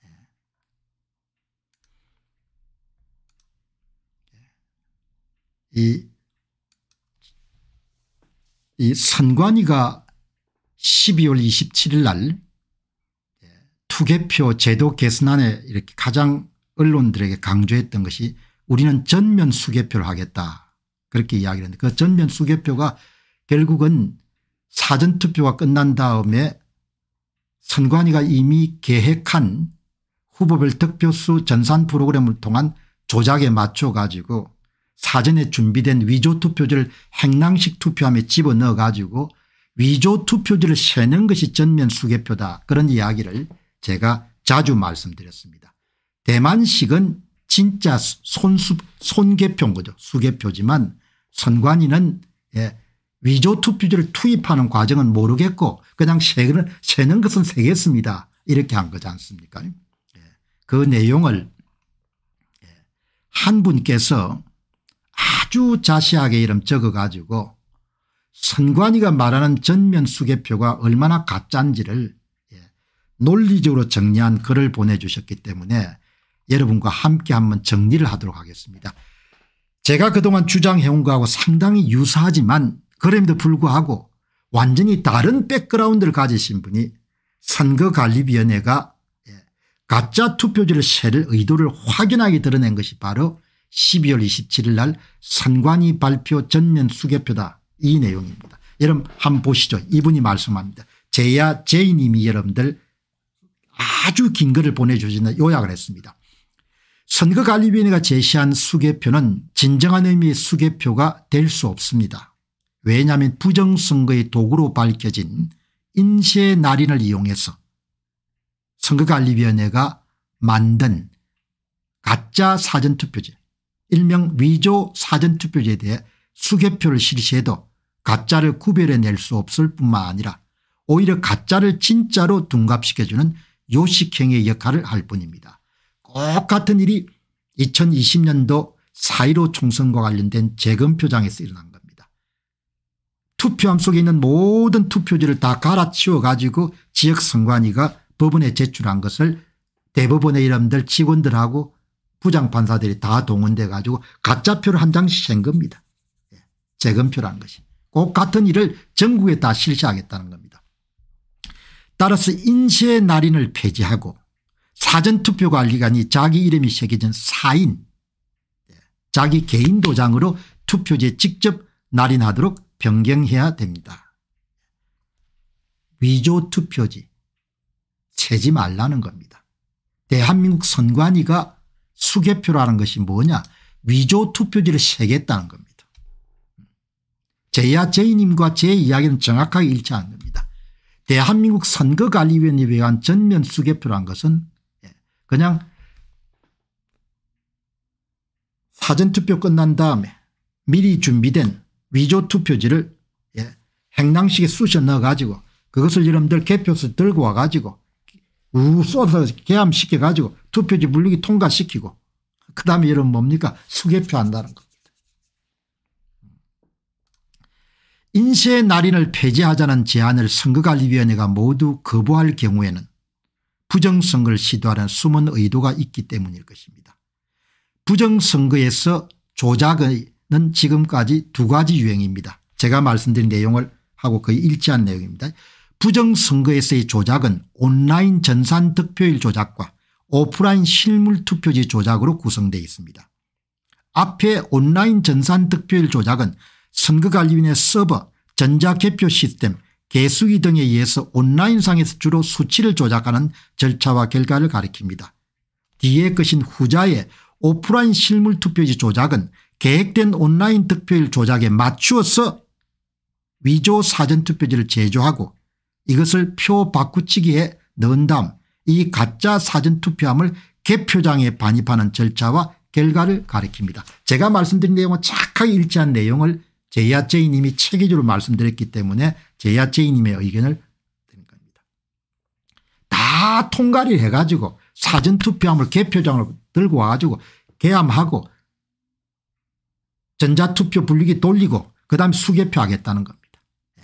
예. 예. 이, 이 선관위가 12월 27일 날 예, 투개표 제도 개선안에 이렇게 가장 언론들에게 강조했던 것이 우리는 전면 수개표를 하겠다 그렇게 이야기를 했는데 그 전면 수개표가 결국은 사전투표가 끝난 다음에 선관위가 이미 계획한 후보별 득표수 전산 프로그램을 통한 조작에 맞춰 가지고 사전에 준비된 위조 투표지를 행랑식 투표함에 집어넣어 가지고 위조 투표지를 세는 것이 전면 수개표다 그런 이야기를 제가 자주 말씀드렸습니다. 대만식은 진짜 손수, 손개표인 거죠. 수개표지만 선관위는 예, 위조 투표지를 투입하는 과정은 모르겠고 그냥 세는, 세는 것은 세겠습니다. 이렇게 한 거지 않습니까 예. 그 내용을 예. 한 분께서 아주 자세하게 이름 적어 가지고 선관위가 말하는 전면 수개표가 얼마나 가짜인지를 예, 논리적으로 정리한 글을 보내주셨기 때문에 여러분과 함께 한번 정리를 하도록 하겠습니다. 제가 그동안 주장해온 거하고 상당히 유사하지만 그럼에도 불구하고 완전히 다른 백그라운드를 가지신 분이 선거관리위원회가 예, 가짜 투표지를 세를 의도를 확연하게 드러낸 것이 바로 12월 27일 날 선관위 발표 전면 수개표다 이 내용입니다. 여러분 한번 보시죠. 이분이 말씀합니다. 제야 제이님이 여러분들 아주 긴 글을 보내주신다 요약을 했습니다. 선거관리위원회가 제시한 수개표는 진정한 의미의 수개표가 될 수 없습니다. 왜냐하면 부정선거의 도구로 밝혀진 인쇄 날인을 이용해서 선거관리위원회가 만든 가짜 사전투표제 일명 위조 사전투표제에 대해 수개표를 실시해도 가짜를 구별해낼 수 없을 뿐만 아니라 오히려 가짜를 진짜로 둔갑시켜주는 요식행의 역할을 할 뿐입니다. 똑같은 일이 2020년도 4.15 총선과 관련된 재검표장에서 일어난 겁니다. 투표함 속에 있는 모든 투표지를 다 갈아치워 가지고 지역 선관위가 법원에 제출한 것을 대법원의 이름들 직원들하고 부장판사들이 다 동원돼 가지고 가짜표를 한 장씩 센 겁니다. 예, 재검표란 것이. 꼭 같은 일을 전국에 다 실시하겠다는 겁니다. 따라서 인쇄 날인을 폐지하고 사전투표 관리관이 자기 이름이 새겨진 사인 자기 개인 도장으로 투표지에 직접 날인하도록 변경해야 됩니다. 위조 투표지 채지 말라는 겁니다. 대한민국 선관위가 수개표라는 것이 뭐냐 위조 투표지를 새겠다는 겁니다. 제야 제이님과 제 이야기는 정확하게 일치한겁니다 대한민국 선거관리위원회에 의한 전면 수개표란 것은 그냥 사전투표 끝난 다음에 미리 준비된 위조투표지를 예, 행랑식에 쑤셔 넣어가지고 그것을 여러분들 개표소 들고 와가지고 우 쏟아서 개함시켜 가지고 투표지 물리기 통과시키고 그다음에 여러분 뭡니까 수개표 한다는 겁니다. 인쇄 날인을 폐지하자는 제안을 선거관리위원회가 모두 거부할 경우에는 부정선거를 시도하는 숨은 의도가 있기 때문일 것입니다. 부정선거에서 조작은 지금까지 두 가지 유행입니다. 제가 말씀드린 내용을 하고 거의 일치한 내용입니다. 부정선거에서의 조작은 온라인 전산 득표율 조작과 오프라인 실물 투표지 조작으로 구성되어 있습니다. 앞에 온라인 전산 득표율 조작은 선거관리위원회 서버 전자개표 시스템 개수기 등에 의해서 온라인상에서 주로 수치를 조작하는 절차와 결과를 가리킵니다. 뒤에 것인 후자의 오프라인 실물 투표지 조작은 계획된 온라인 득표율 조작에 맞추어서 위조 사전투표지를 제조하고 이것을 표 바꾸치기에 넣은 다음 이 가짜 사전투표함을 개표장에 반입하는 절차와 결과를 가리킵니다. 제가 말씀드린 내용은 착하게 일치한 내용을 제야제이님이 체계적으로 말씀드렸기 때문에 제야제이님의 의견을 드린 겁니다. 다 통과를 해가지고 사전투표함을 개표장을 들고 와가지고 개함하고 전자투표 분리기 돌리고 그다음 수개표 하겠다는 겁니다. 예.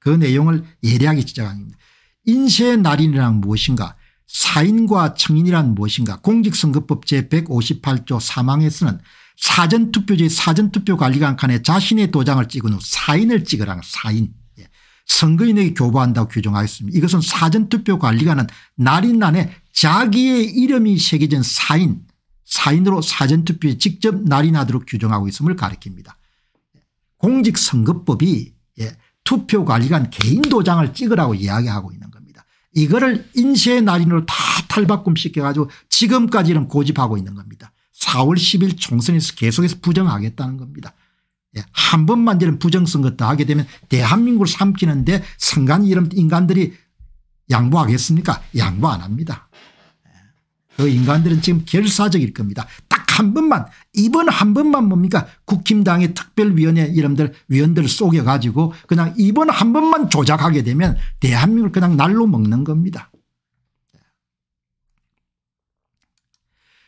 그 내용을 예리하게 지적한 겁니다. 인쇄 날인이란 무엇인가 사인과 청인이란 무엇인가 공직선거법 제158조 사망에서는 사전투표지 사전투표관리관칸에 자신의 도장을 찍은 후 사인을 찍으라 사인. 예. 선거인에게 교부한다고 규정하였습니다. 이것은 사전투표관리관은 날인란에 자기의 이름이 새겨진 사인 사인으로 사전투표에 직접 날인하도록 규정하고 있음을 가리킵니다. 공직선거법이 예. 투표관리관 개인 도장을 찍으라고 이야기하고 있는 겁니다. 이거를 인쇄 날인으로 다 탈바꿈 시켜가지고 지금까지는 고집하고 있는 겁니다. 4월 10일 총선에서 계속해서 부정하겠다는 겁니다. 예, 한 번만 이런 부정선거 다 하게 되면 대한민국을 삼키는데 상간 이런 인간들이 양보하겠습니까 양보 안 합니다. 그 인간들은 지금 결사적일 겁니다. 딱 한 번만 이번 한 번만 뭡니까 국힘당의 특별위원회 이름들 위원들을 속여가지고 그냥 이번 한 번만 조작하게 되면 대한민국을 그냥 날로 먹는 겁니다.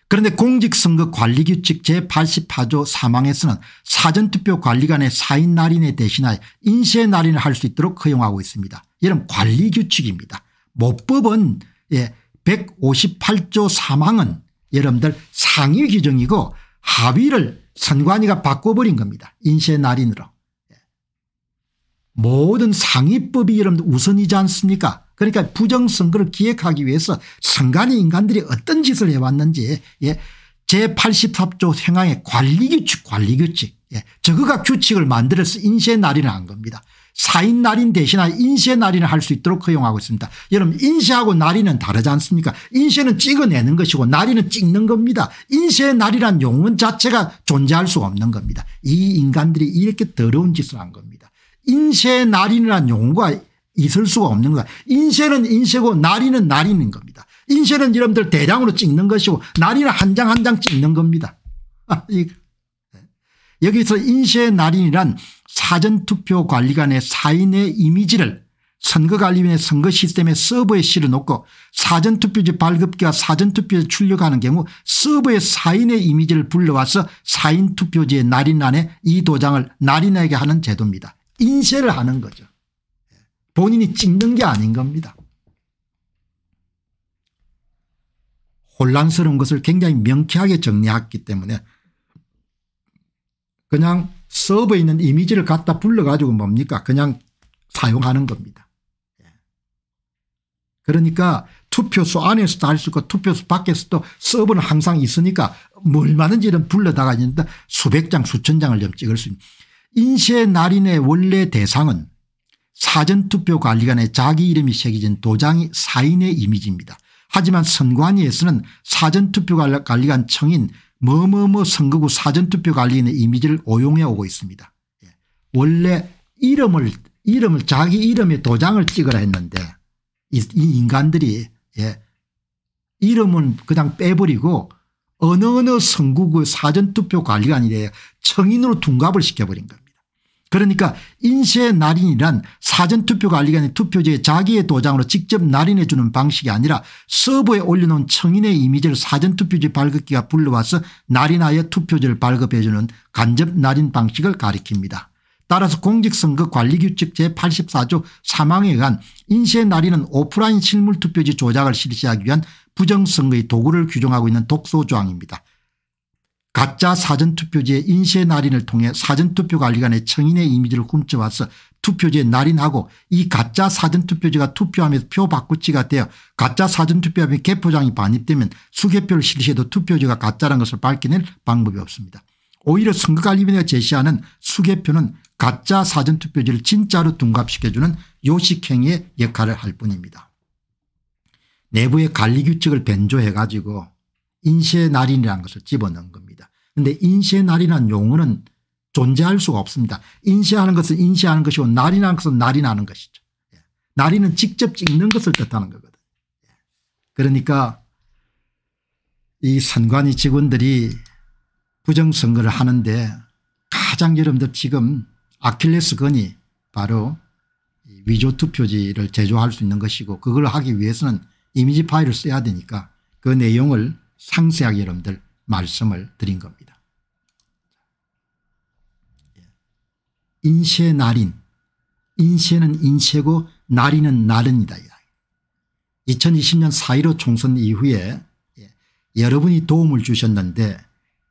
그런데 공직선거 관리규칙 제88조 3항에서는 사전투표 관리관의 사인 날인에 대신하여 인쇄 날인을 할 수 있도록 허용하고 있습니다. 이런 관리규칙입니다. 모법은 예, 158조 3항은 여러분들 상위 규정이고 하위를 선관위가 바꿔버린 겁니다. 인쇄 날인으로. 예. 모든 상위법이 여러분들 우선이지 않습니까 그러니까 부정선거를 기획하기 위해서 선관위 인간들이 어떤 짓을 해왔는지 예. 제8 3조생항의 관리규칙 관리규칙 예. 저거가 규칙을 만들어서 인쇄 날인을 한 겁니다. 4인 날인 대신에 인쇄 날인을 할 수 있도록 허용하고 있습니다. 여러분 인쇄하고 날인은 다르지 않습니까 인쇄는 찍어내는 것이고 날인은 찍는 겁니다. 인쇄 날이란 용어 자체가 존재할 수 없는 겁니다. 이 인간들이 이렇게 더러운 짓을 한 겁니다. 인쇄 날인이란 용어가 있을 수가 없는 거다. 인쇄는 인쇄고 날인은날인인 겁니다. 인쇄는 여러분들 대량으로 찍는 것이고 날인는한장 한 장 찍는 겁니다. 아, 네. 여기서 인쇄 날인이란 사전투표 관리관의 사인의 이미지를 선거관리위원회 선거 시스템의 서버에 실어놓고 사전투표지 발급기와 사전투표에 출력하는 경우 서버에 사인의 이미지를 불러와서 사인투표지의 날인 안에 이 도장을 날인에게 하는 제도입니다. 인쇄를 하는 거죠. 본인이 찍는 게 아닌 겁니다. 혼란스러운 것을 굉장히 명쾌하게 정리했기 때문에 그냥 서버에 있는 이미지를 갖다 불러가지고 뭡니까 그냥 사용하는 겁니다. 예. 그러니까 투표소 안에서도 할 수 있고 투표소 밖에서도 서버는 항상 있으니까 뭘만든지 이런 불러다가 있는데 수백 장 수천 장을 좀 찍을 수 있는 인쇄 날인의 원래 대상은 사전투표관리관에 자기 이름이 새겨진 도장이 사인의 이미지입니다. 하지만 선관위에서는 사전투표관리관 청인 뭐뭐뭐 선거구 사전투표관리인의 이미지를 오용해 오고 있습니다. 예. 원래 이름을 이름을 자기 이름의 도장을 찍으라 했는데 이, 이 인간들이 예, 이름은 그냥 빼버리고 어느 어느 선거구 사전투표관리관이래 청인으로 둔갑을 시켜버린 겁니다. 그러니까 인쇄 날인이란 사전투표관리게 하는 투표지에 자기의 도장으로 직접 날인해 주는 방식이 아니라 서버에 올려놓은 청인의 이미지를 사전투표지 발급기가 불러와서 날인하여 투표지를 발급해 주는 간접 날인 방식을 가리킵니다. 따라서 공직선거 관리규칙 제84조 3항에 의한 인쇄 날인은 오프라인 실물투표지 조작을 실시하기 위한 부정선거의 도구를 규정하고 있는 독소조항입니다. 가짜 사전투표지의 인쇄 날인을 통해 사전투표관리관의 청인의 이미지를 훔쳐와서 투표지에 날인하고 이 가짜 사전투표지가 투표함에서 표바꾸지가 되어 가짜 사전투표함의 개표장이 반입되면 수개표를 실시해도 투표지가 가짜라는 것을 밝혀낼 방법이 없습니다. 오히려 선거관리위원회가 제시하는 수개표는 가짜 사전투표지를 진짜로 둔갑시켜주는 요식행위의 역할을 할 뿐입니다. 내부의 관리 규칙을 변조해 가지고 인쇄 날인이라는 것을 집어넣은 겁니다. 그런데 인쇄 날이라는 용어는 존재할 수가 없습니다. 인시하는 것은 인시하는 것이고 날이 나는 것은 날이 나는 것이죠. 예. 날이는 직접 찍는 것을 뜻하는 거거든요. 예. 그러니까 이 선관위 직원들이 부정선거를 하는데 가장 여러분들 지금 아킬레스건이 바로 위조 투표지를 제조할 수 있는 것이고 그걸 하기 위해서는 이미지 파일을 써야 되니까 그 내용을 상세하게 여러분들 말씀을 드린 겁니다. 예. 인쇄 날인 인쇄는 인쇄고 날인은 나른이다. 2020년 4.15 총선 이후에 예, 여러분이 도움을 주셨는데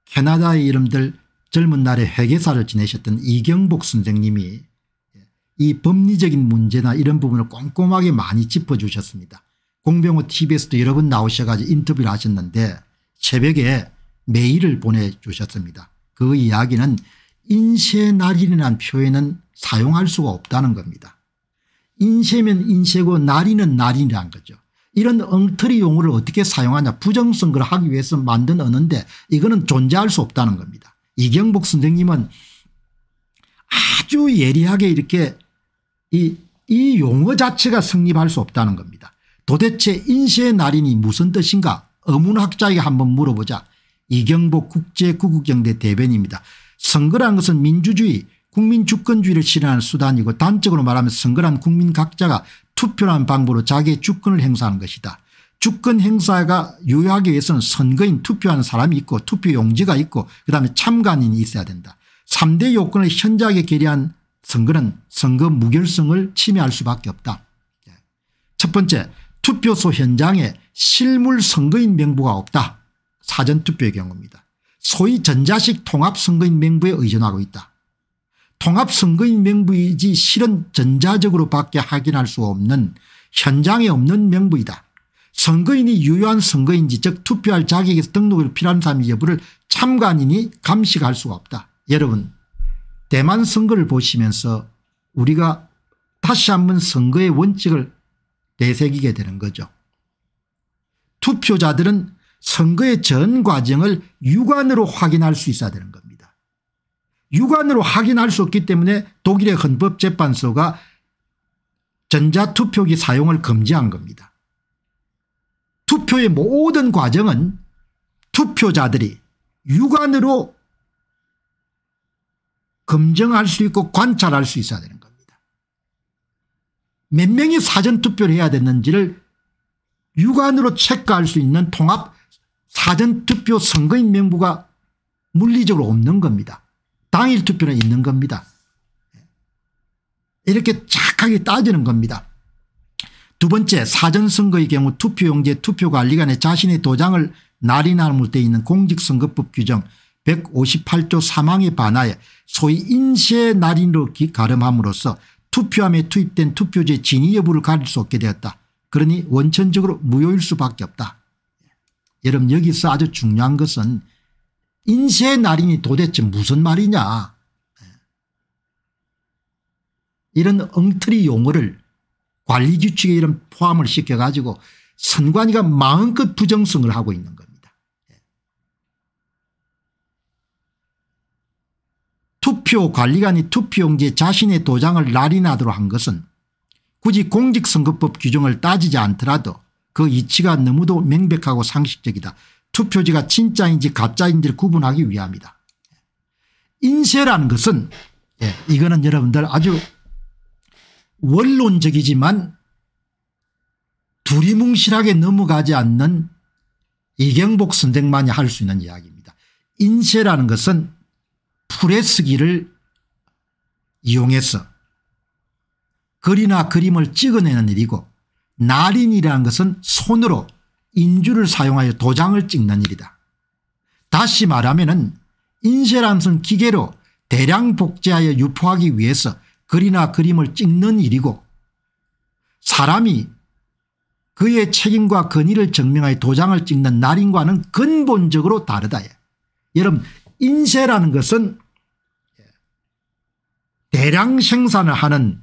캐나다의 이름들 젊은 날에 회계사를 지내셨던 이경복 선생님이 예, 이 법리적인 문제나 이런 부분을 꼼꼼하게 많이 짚어주셨습니다. 공병호 tv에서도 여러 번 나오셔가지고 인터뷰를 하셨는데 새벽에 메일을 보내주셨습니다. 그 이야기는 인쇄날인이란 표현은 사용할 수가 없다는 겁니다. 인쇄면 인쇄고 날인은 날인이란 거죠. 이런 엉터리 용어를 어떻게 사용하냐 부정선거를 하기 위해서 만든 언어인데 이거는 존재할 수 없다는 겁니다. 이경복 선생님은 아주 예리하게 이렇게 이, 이 용어 자체가 성립할 수 없다는 겁니다. 도대체 인쇄의 날인이 무슨 뜻인가 어문학자에게 한번 물어보자 이경복 국제구국경대 대변입니다. 선거란 것은 민주주의 국민 주권주의를 실현하는 수단이고 단적으로 말하면 선거란 국민 각자가 투표라는 방법으로 자기의 주권을 행사하는 것이다. 주권 행사가 유효하기 위해서는 선거인 투표하는 사람이 있고 투표용지가 있고 그다음에 참관인이 있어야 된다. 3대 요건을 현저하게 결의한 선거는 선거 무결성을 침해할 수밖에 없다. 예. 첫 번째 투표소 현장에 실물 선거인 명부가 없다. 사전투표의 경우입니다. 소위 전자식 통합선거인 명부에 의존하고 있다. 통합선거인 명부이지 실은 전자적으로 밖에 확인할 수 없는 현장에 없는 명부이다. 선거인이 유효한 선거인지 즉 투표할 자격에서 등록을 필요한 사람 의 여부를 참관인이 감식할 수가 없다. 여러분 대만 선거를 보시면서 우리가 다시 한번 선거의 원칙을 내새기게 되는 거죠. 투표자들은 선거의 전 과정을 육안으로 확인할 수 있어야 되는 겁니다. 육안으로 확인할 수 없기 때문에 독일의 헌법재판소가 전자투표기 사용을 금지한 겁니다. 투표의 모든 과정은 투표자들이 육안으로 검증할 수 있고 관찰할 수 있어야 되는 겁니다. 몇 명이 사전투표를 해야 되는지를 육안으로 체크할 수 있는 통합 사전투표 선거인 명부가 물리적으로 없는 겁니다. 당일 투표는 있는 겁니다. 이렇게 착하게 따지는 겁니다. 두 번째 사전선거의 경우 투표용지에 투표관리관에 자신의 도장을 날이나 물때 있는 공직선거법 규정 158조 3항에 반하여 소위 인쇄 날인으로 가름함으로써 투표함에 투입된 투표지의 진위 여부를 가릴 수 없게 되었다. 그러니 원천적으로 무효일 수밖에 없다. 여러분 여기서 아주 중요한 것은 인쇄 날인이 도대체 무슨 말이냐 이런 엉터리 용어를 관리 규칙에 이런 포함을 시켜가지고 선관위가 마음껏 부정성을 하고 있는 겁니다. 투표 관리관이 투표용지에 자신의 도장을 날인하도록 한 것은 굳이 공직선거법 규정을 따지지 않더라도 그 이치가 너무도 명백하고 상식적이다. 투표지가 진짜인지 가짜인지를 구분하기 위함이다. 인쇄라는 것은 예, 이거는 여러분들 아주 원론적이지만 두리뭉실하게 넘어가지 않는 이경복 선생만이 할 수 있는 이야기입니다. 인쇄라는 것은 프레스기를 이용해서 글이나 그림을 찍어내는 일이고 날인이라는 것은 손으로 인주를 사용하여 도장을 찍는 일이다. 다시 말하면 인쇄란 것 기계로 대량 복제하여 유포하기 위해서 글이나 그림을 찍는 일이고 사람이 그의 책임과 권위를 증명하여 도장을 찍는 날인과는 근본적으로 다르다. 여러분 인쇄라는 것은 대량 생산을 하는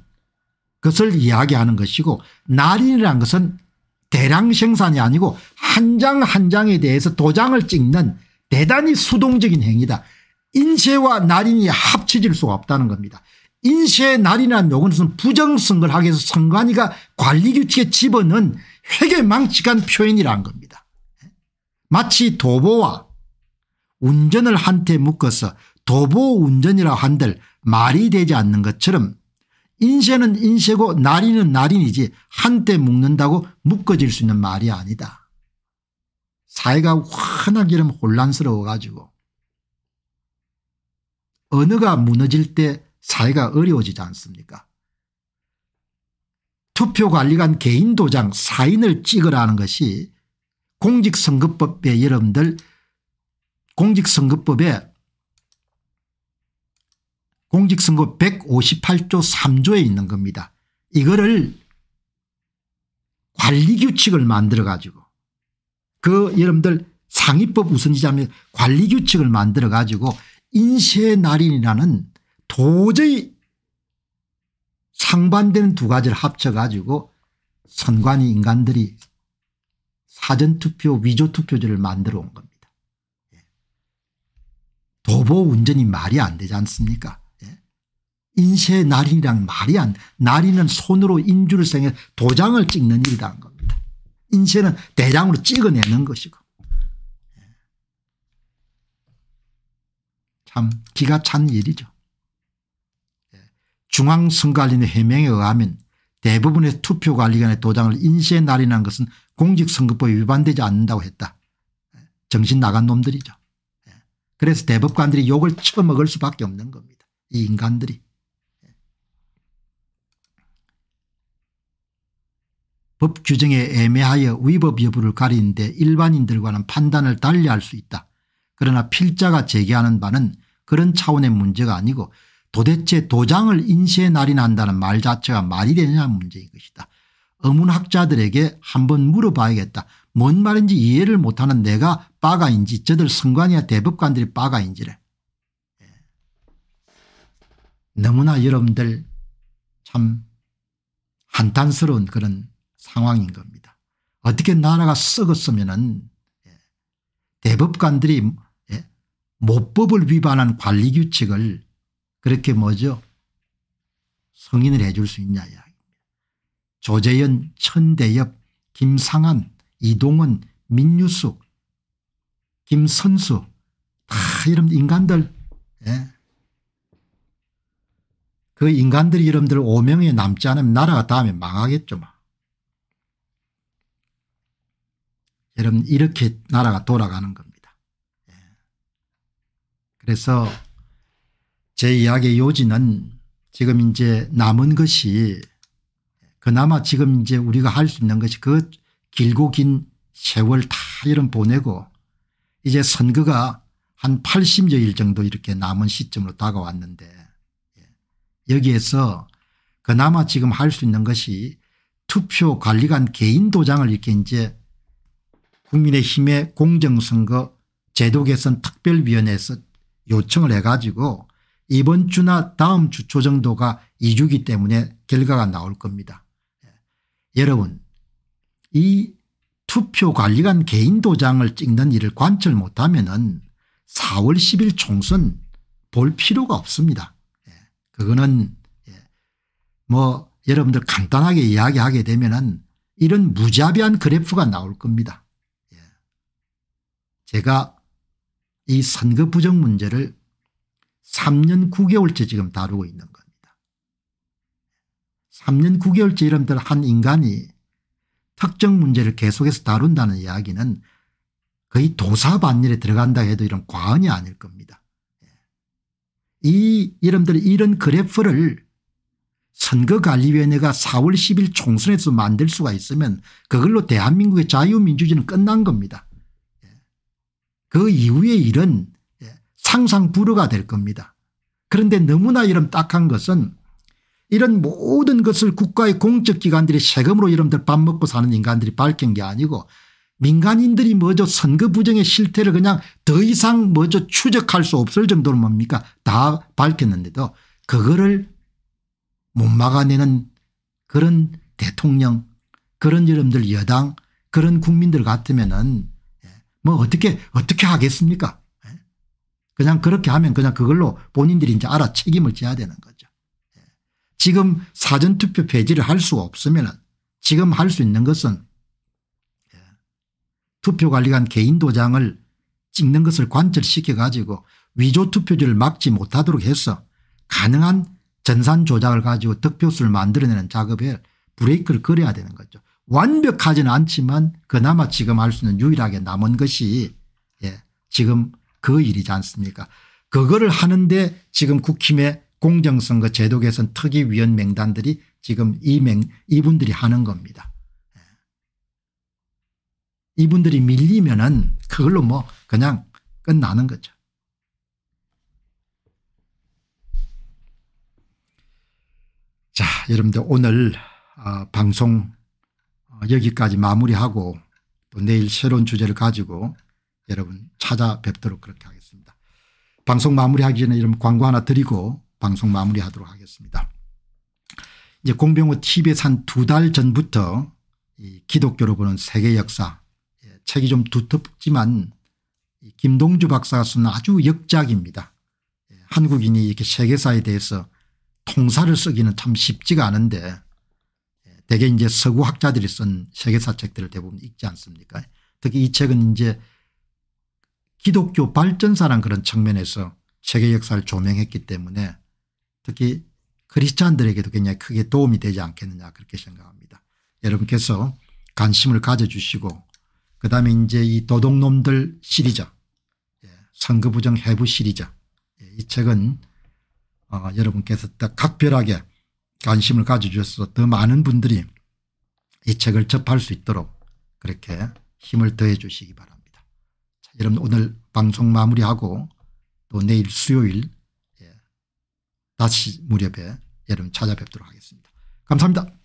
그것을 이야기하는 것이고 날인이라는 것은 대량 생산이 아니고 한 장한 한 장에 대해서 도장을 찍는 대단히 수동적인 행위다. 인쇄와 날인이 합쳐질 수가 없다는 겁니다. 인쇄 날이라는 인 요건은 부정선거를 하기 위해서 선관위가 관리규칙에 집어넣은 회계망측한 표현이라는 겁니다. 마치 도보와 운전을 한테 묶어서 도보 운전이라 한들 말이 되지 않는 것처럼 인쇄는 인쇄고 날인은 날인이지 한때 묶는다고 묶어질 수 있는 말이 아니다. 사회가 환하게 이러면 혼란스러워 가지고 언어가 무너질 때 사회가 어려워지지 않습니까 투표관리관 개인도장 사인을 찍으라는 것이 공직선거법에 여러분들 공직선거법에 공직선거 158조 3조에 있는 겁니다. 이거를 관리규칙을 만들어 가지고 그 여러분들 상위법 우선지자면 관리규칙을 만들어 가지고 인쇄 날인이라는 도저히 상반되는 두 가지를 합쳐 가지고 선관위 인간들이 사전투표 위조투표제를 만들어 온 겁니다. 예. 도보 운전이 말이 안 되지 않습니까 인쇄 날인이란 말이 안 날인은 손으로 인주를 생해 도장을 찍는 일이라는 겁니다. 인쇄는 대장으로 찍어내는 것이고 참 기가 찬 일이죠. 예. 중앙선관위의 해명에 의하면 대부분의 투표관리관의 도장을 인쇄 날인한 것은 공직선거법에 위반되지 않는다고 했다. 예. 정신 나간 놈들이죠. 예. 그래서 대법관들이 욕을 쳐먹을 수밖에 없는 겁니다. 이 인간들이. 법 규정에 애매하여 위법 여부를 가리는데 일반인들과는 판단을 달리 할수 있다. 그러나 필자가 제기하는 바는 그런 차원의 문제가 아니고 도대체 도장을 인쇄 날인한다는 말 자체가 말이 되느냐 는 문제인 것이다. 어문학자들에게 한번 물어봐야겠다. 뭔 말인지 이해를 못하는 내가 빠가인지 저들 선관이야 대법관들이 빠가인지를. 예. 너무나 여러분들 참 한탄스러운 그런 상황인 겁니다. 어떻게 나라가 썩었으면은 예, 대법관들이 예, 모법을 위반한 관리 규칙을 그렇게 뭐죠 성인을 해줄 수 있냐 이야기입니다. 조재현 천대엽 김상한 이동은 민유숙 김선수 다 이런 인간들 예. 그 인간들이 여러분들 5명에 남지 않으면 나라가 다음에 망하겠죠. 막. 여러분 이렇게 나라가 돌아가는 겁니다. 예. 그래서 제 이야기의 요지는 지금 이제 남은 것이 그나마 지금 이제 우리가 할 수 있는 것이 그 길고 긴 세월 다 이런 보내고 이제 선거가 한 80여일 정도 이렇게 남은 시점으로 다가왔는데 예. 여기에서 그나마 지금 할 수 있는 것이 투표 관리관 개인 도장을 이렇게 이제 국민의힘의 공정선거 제도 개선 특별위원회에서 요청을 해가지고 이번 주나 다음 주 초 정도가 2주기 때문에 결과가 나올 겁니다. 예. 여러분 이 투표관리관 개인 도장을 찍는 일을 관철 못하면 은 4월 10일 총선 볼 필요가 없습니다. 예. 그거는 예. 뭐 여러분들 간단하게 이야기하게 되면 은 이런 무자비한 그래프가 나올 겁니다. 제가 이 선거 부정 문제를 3년 9개월째 지금 다루고 있는 겁니다. 3년 9개월째 여러분들한 인간이 특정 문제를 계속해서 다룬다는 이야기는 거의 도사반열에 들어간다 해도 이런 과언이 아닐 겁니다. 예. 이여러분들 이런 그래프를 선거관리위원회가 4월 10일 총선에서 만들 수가 있으면 그걸로 대한민국의 자유민주주의는 끝난 겁니다. 그 이후의 일은 예, 상상 불허가 될 겁니다. 그런데 너무나 이름 딱한 것은 이런 모든 것을 국가의 공적기관들이 세금으로 여러분들 밥 먹고 사는 인간들이 밝힌 게 아니고 민간인들이 먼저 선거 부정의 실태를 그냥 더 이상 먼저 추적할 수 없을 정도로 뭡니까 다 밝혔는데도 그거를 못 막아내는 그런 대통령 그런 여러분들 여당 그런 국민들 같으면 은뭐 어떻게 어떻게 하겠습니까 예? 그냥 그렇게 하면 그냥 그걸로 본인들이 이제 알아 책임을 져야 되는 거죠. 예. 지금 사전투표 폐지를 할 수 없으면 지금 할 수 있는 것은 예. 투표관리관 개인 도장을 찍는 것을 관철시켜 가지고 위조투표지를 막지 못하도록 해서 가능한 전산 조작을 가지고 득표수를 만들어내는 작업에 브레이크를 걸어야 되는 거죠. 완벽하진 않지만 그나마 지금 할 수 있는 유일하게 남은 것이 예, 지금 그 일이지 않습니까 그거를 하는데 지금 국힘의 공정선거 제도 개선 특위위원 명단들이 지금 이 맹, 이분들이 하는 겁니다. 예. 이분들이 밀리면은 그걸로 뭐 그냥 끝나는 거죠. 자, 여러분들 오늘 어, 방송 여기까지 마무리하고 또 내일 새로운 주제를 가지고 여러분 찾아뵙도록 그렇게 하겠습니다. 방송 마무리하기 전에 여러 광고 하나 드리고 방송 마무리하도록 하겠습니다. 이제 공병호 TV에 산두 달 전부터 기독교로 보는 세계 역사 예, 책이 좀 두텁지만 김동주 박사가 쓴 아주 역작입니다. 예, 한국인이 이렇게 세계사에 대해서 통사를 쓰기는 참 쉽지가 않은데 대개 이제 서구 학자들이 쓴 세계사 책들을 대부분 읽지 않습니까 특히 이 책은 이제 기독교 발전사란 그런 측면에서 세계 역사를 조명했기 때문에 특히 크리스찬들에게도 굉장히 크게 도움이 되지 않겠느냐 그렇게 생각합니다. 여러분께서 관심을 가져주시고 그다음에 이제 이 도둑놈들 시리즈 예, 선거부정 해부 시리즈 예, 이 책은 어, 여러분께서 딱 각별하게 관심을 가져주셔서 더 많은 분들이 이 책을 접할 수 있도록 그렇게 힘을 더해 주시기 바랍니다. 자, 여러분 오늘 방송 마무리하고 또 내일 수요일 예, 다시 무렵에 여러분 찾아뵙도록 하겠습니다. 감사합니다.